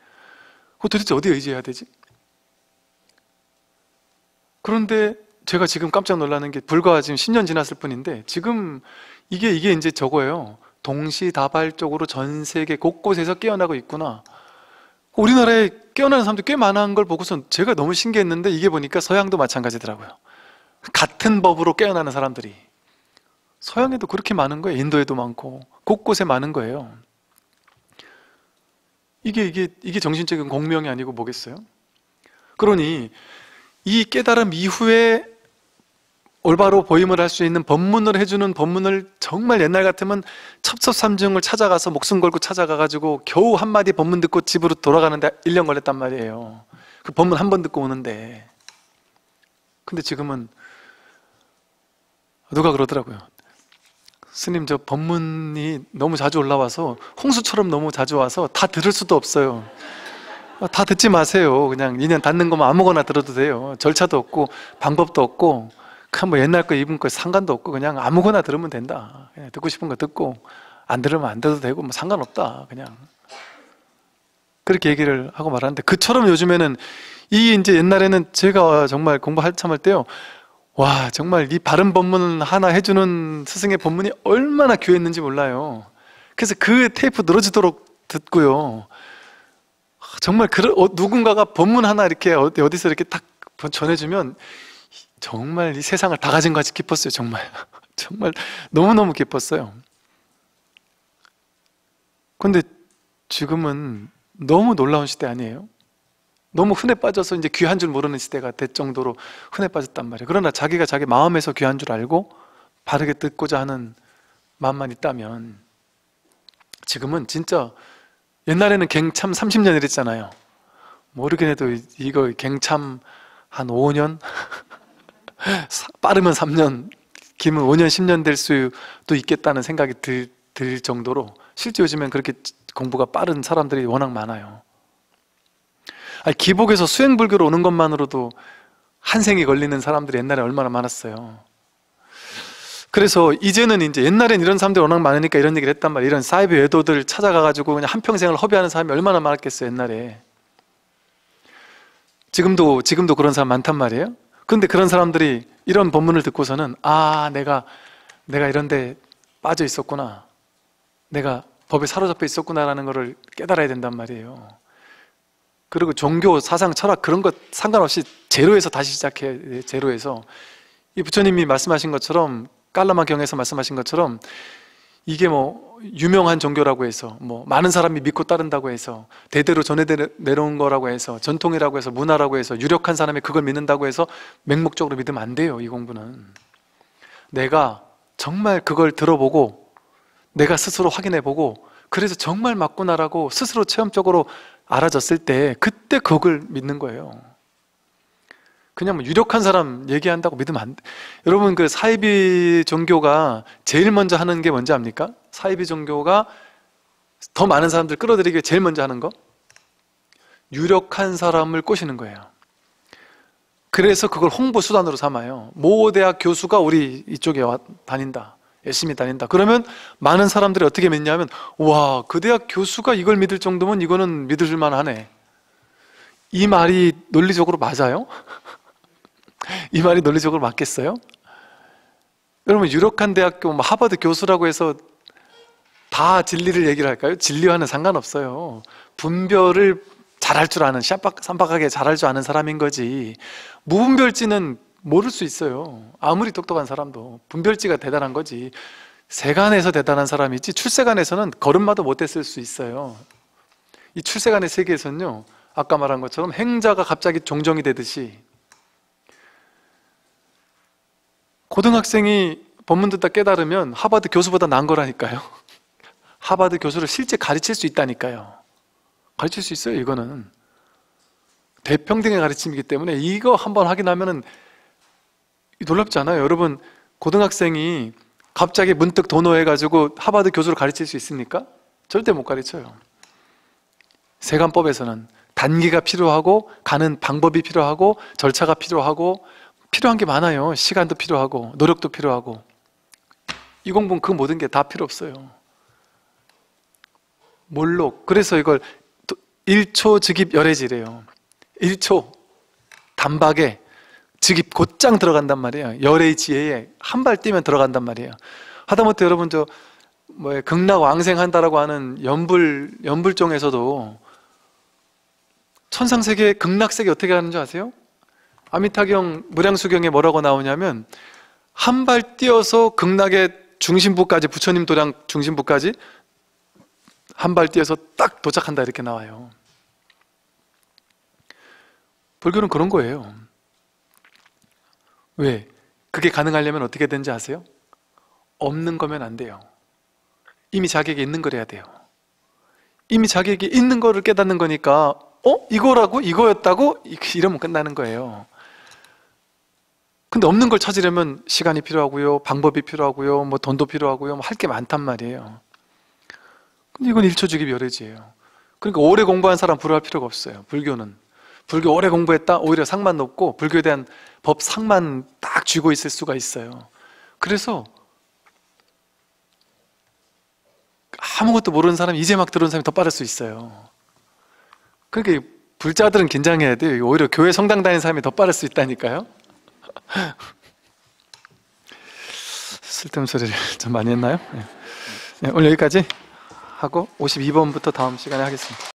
그 도대체 어디에 의지해야 되지? 그런데 제가 지금 깜짝 놀라는 게 불과 지금 10년 지났을 뿐인데 지금 이게 이게 이제 저거예요. 동시다발적으로 전 세계 곳곳에서 깨어나고 있구나. 우리나라에 깨어나는 사람도 꽤 많은 걸 보고선 제가 너무 신기했는데 이게 보니까 서양도 마찬가지더라고요. 같은 법으로 깨어나는 사람들이. 서양에도 그렇게 많은 거예요. 인도에도 많고 곳곳에 많은 거예요. 이게 이게 이게 정신적인 공명이 아니고 뭐겠어요? 그러니 이 깨달음 이후에 올바로 보임을 할 수 있는 법문을 해주는 법문을 정말 옛날 같으면 첩첩삼중을 찾아가서 목숨 걸고 찾아가가지고 겨우 한마디 법문 듣고 집으로 돌아가는데 1년 걸렸단 말이에요. 그 법문 한 번 듣고 오는데. 근데 지금은 누가 그러더라고요. 스님 저 법문이 너무 자주 올라와서 홍수처럼 너무 자주 와서 다 들을 수도 없어요. 아, 다 듣지 마세요. 그냥 2년 닿는 거면 아무거나 들어도 돼요. 절차도 없고 방법도 없고 그뭐 옛날 거 입은 거 상관도 없고 그냥 아무거나 들으면 된다. 그냥 예, 듣고 싶은 거 듣고 안 들으면 안 들어도 되고 뭐 상관없다. 그냥 그렇게 얘기를 하고 말하는데 그처럼 요즘에는 이 이제 옛날에는 제가 정말 공부 할참을 때요. 와 정말 이 바른 법문 하나 해주는 스승의 법문이 얼마나 귀했는지 몰라요. 그래서 그 테이프 늘어지도록 듣고요. 정말 그 누군가가 법문 하나 이렇게 어, 어디서 이렇게 딱 전해주면 정말 이 세상을 다 가진 것 같이 기뻤어요 정말. 정말 너무너무 기뻤어요 근데 지금은 너무 놀라운 시대 아니에요? 너무 흔해 빠져서 이제 귀한 줄 모르는 시대가 될 정도로 흔해 빠졌단 말이에요. 그러나 자기가 자기 마음에서 귀한 줄 알고 바르게 듣고자 하는 마음만 있다면 지금은 진짜 옛날에는 갱참 30년 이랬잖아요. 모르긴 해도 이거 갱참 한 5년? 빠르면 3년, 기면 5년, 10년 될 수도 있겠다는 생각이 들, 들 정도로 실제 요즘엔 그렇게 공부가 빠른 사람들이 워낙 많아요. 아니, 기복에서 수행불교로 오는 것만으로도 한 생이 걸리는 사람들이 옛날에 얼마나 많았어요. 그래서 이제는 이제 옛날엔 이런 사람들이 워낙 많으니까 이런 얘기를 했단 말이에요. 이런 사이비 외도들 찾아가가지고 그냥 한평생을 허비하는 사람이 얼마나 많았겠어요, 옛날에. 지금도, 지금도 그런 사람 많단 말이에요. 근데 그런 사람들이 이런 본문을 듣고서는 아, 내가 내가 이런 데 빠져 있었구나. 내가 법에 사로잡혀 있었구나라는 것을 깨달아야 된단 말이에요. 그리고 종교, 사상, 철학 그런 것 상관없이 제로에서 다시 시작해 제로에서 이 부처님이 말씀하신 것처럼 깔라마 경에서 말씀하신 것처럼 이게 뭐 유명한 종교라고 해서 뭐 많은 사람이 믿고 따른다고 해서 대대로 전해 내려온 거라고 해서 전통이라고 해서 문화라고 해서 유력한 사람이 그걸 믿는다고 해서 맹목적으로 믿으면 안 돼요. 이 공부는 내가 정말 그걸 들어보고 내가 스스로 확인해 보고 그래서 정말 맞구나라고 스스로 체험적으로 알아졌을 때 그때 그걸 믿는 거예요. 그냥 뭐 유력한 사람 얘기한다고 믿으면 안 돼. 여러분 그 사이비 종교가 제일 먼저 하는 게 뭔지 압니까? 사이비 종교가 더 많은 사람들 끌어들이기 위해 제일 먼저 하는 거 유력한 사람을 꼬시는 거예요. 그래서 그걸 홍보 수단으로 삼아요. 모 대학 교수가 우리 이쪽에 와, 다닌다. 열심히 다닌다. 그러면 많은 사람들이 어떻게 믿냐면 와, 그 대학 교수가 이걸 믿을 정도면 이거는 믿을 만하네. 이 말이 논리적으로 맞아요? 이 말이 논리적으로 맞겠어요? 여러분 유력한 대학교 뭐 하버드 교수라고 해서 다 진리를 얘기를 할까요? 진리와는 상관없어요. 분별을 잘할 줄 아는 쌈박, 하게 잘할 줄 아는 사람인 거지 무분별지는 모를 수 있어요. 아무리 똑똑한 사람도 분별지가 대단한 거지 세간에서 대단한 사람이지 출세간에서는 걸음마도 못했을 수 있어요. 이 출세간의 세계에서는요. 아까 말한 것처럼 행자가 갑자기 종정이 되듯이 고등학생이 법문 듣다 깨달으면 하버드 교수보다 난 거라니까요. 하버드 교수를 실제 가르칠 수 있다니까요. 가르칠 수 있어요, 이거는. 대평등의 가르침이기 때문에 이거 한번 확인하면은 놀랍지 않아요? 여러분, 고등학생이 갑자기 문득 도노해가지고 하버드 교수를 가르칠 수 있습니까? 절대 못 가르쳐요. 세관법에서는 단기가 필요하고 가는 방법이 필요하고 절차가 필요하고 필요한 게 많아요. 시간도 필요하고 노력도 필요하고 이 공부는 그 모든 게 다 필요 없어요. 몰록. 그래서 이걸 1초 즉입 열애지래요. 1초 단박에 즉입 곧장 들어간단 말이에요. 열애의 지혜에 한 발 뛰면 들어간단 말이에요. 하다못해 여러분 저 뭐에 극락 왕생한다라고 하는 연불 연불종에서도 천상 세계 극락 세계 어떻게 하는 줄 아세요? 아미타경 무량수경에 뭐라고 나오냐면 한 발 뛰어서 극락의 중심부까지 부처님 도량 중심부까지 한 발뛰어서 딱 도착한다 이렇게 나와요. 불교는 그런 거예요. 왜? 그게 가능하려면 어떻게 되는지 아세요? 없는 거면 안 돼요. 이미 자기에게 있는 걸 해야 돼요. 이미 자기에게 있는 거를 깨닫는 거니까 어? 이거라고? 이거였다고? 이러면 끝나는 거예요. 근데 없는 걸 찾으려면 시간이 필요하고요. 방법이 필요하고요. 뭐 돈도 필요하고요. 뭐할게 많단 말이에요. 근데 이건 일초직기 열애지예요. 그러니까 오래 공부한 사람 불허할 필요가 없어요. 불교는. 불교 오래 공부했다? 오히려 상만 높고 불교에 대한 법 상만 딱 쥐고 있을 수가 있어요. 그래서 아무것도 모르는 사람이 이제 막 들어온 사람이 더 빠를 수 있어요. 그러니까 불자들은 긴장해야 돼요. 오히려 교회 성당 다니는 사람이 더 빠를 수 있다니까요. 쓸데없는 소리를 좀 많이 했나요? 네. 네, 오늘 여기까지. 하고 52번부터 다음 시간에 하겠습니다.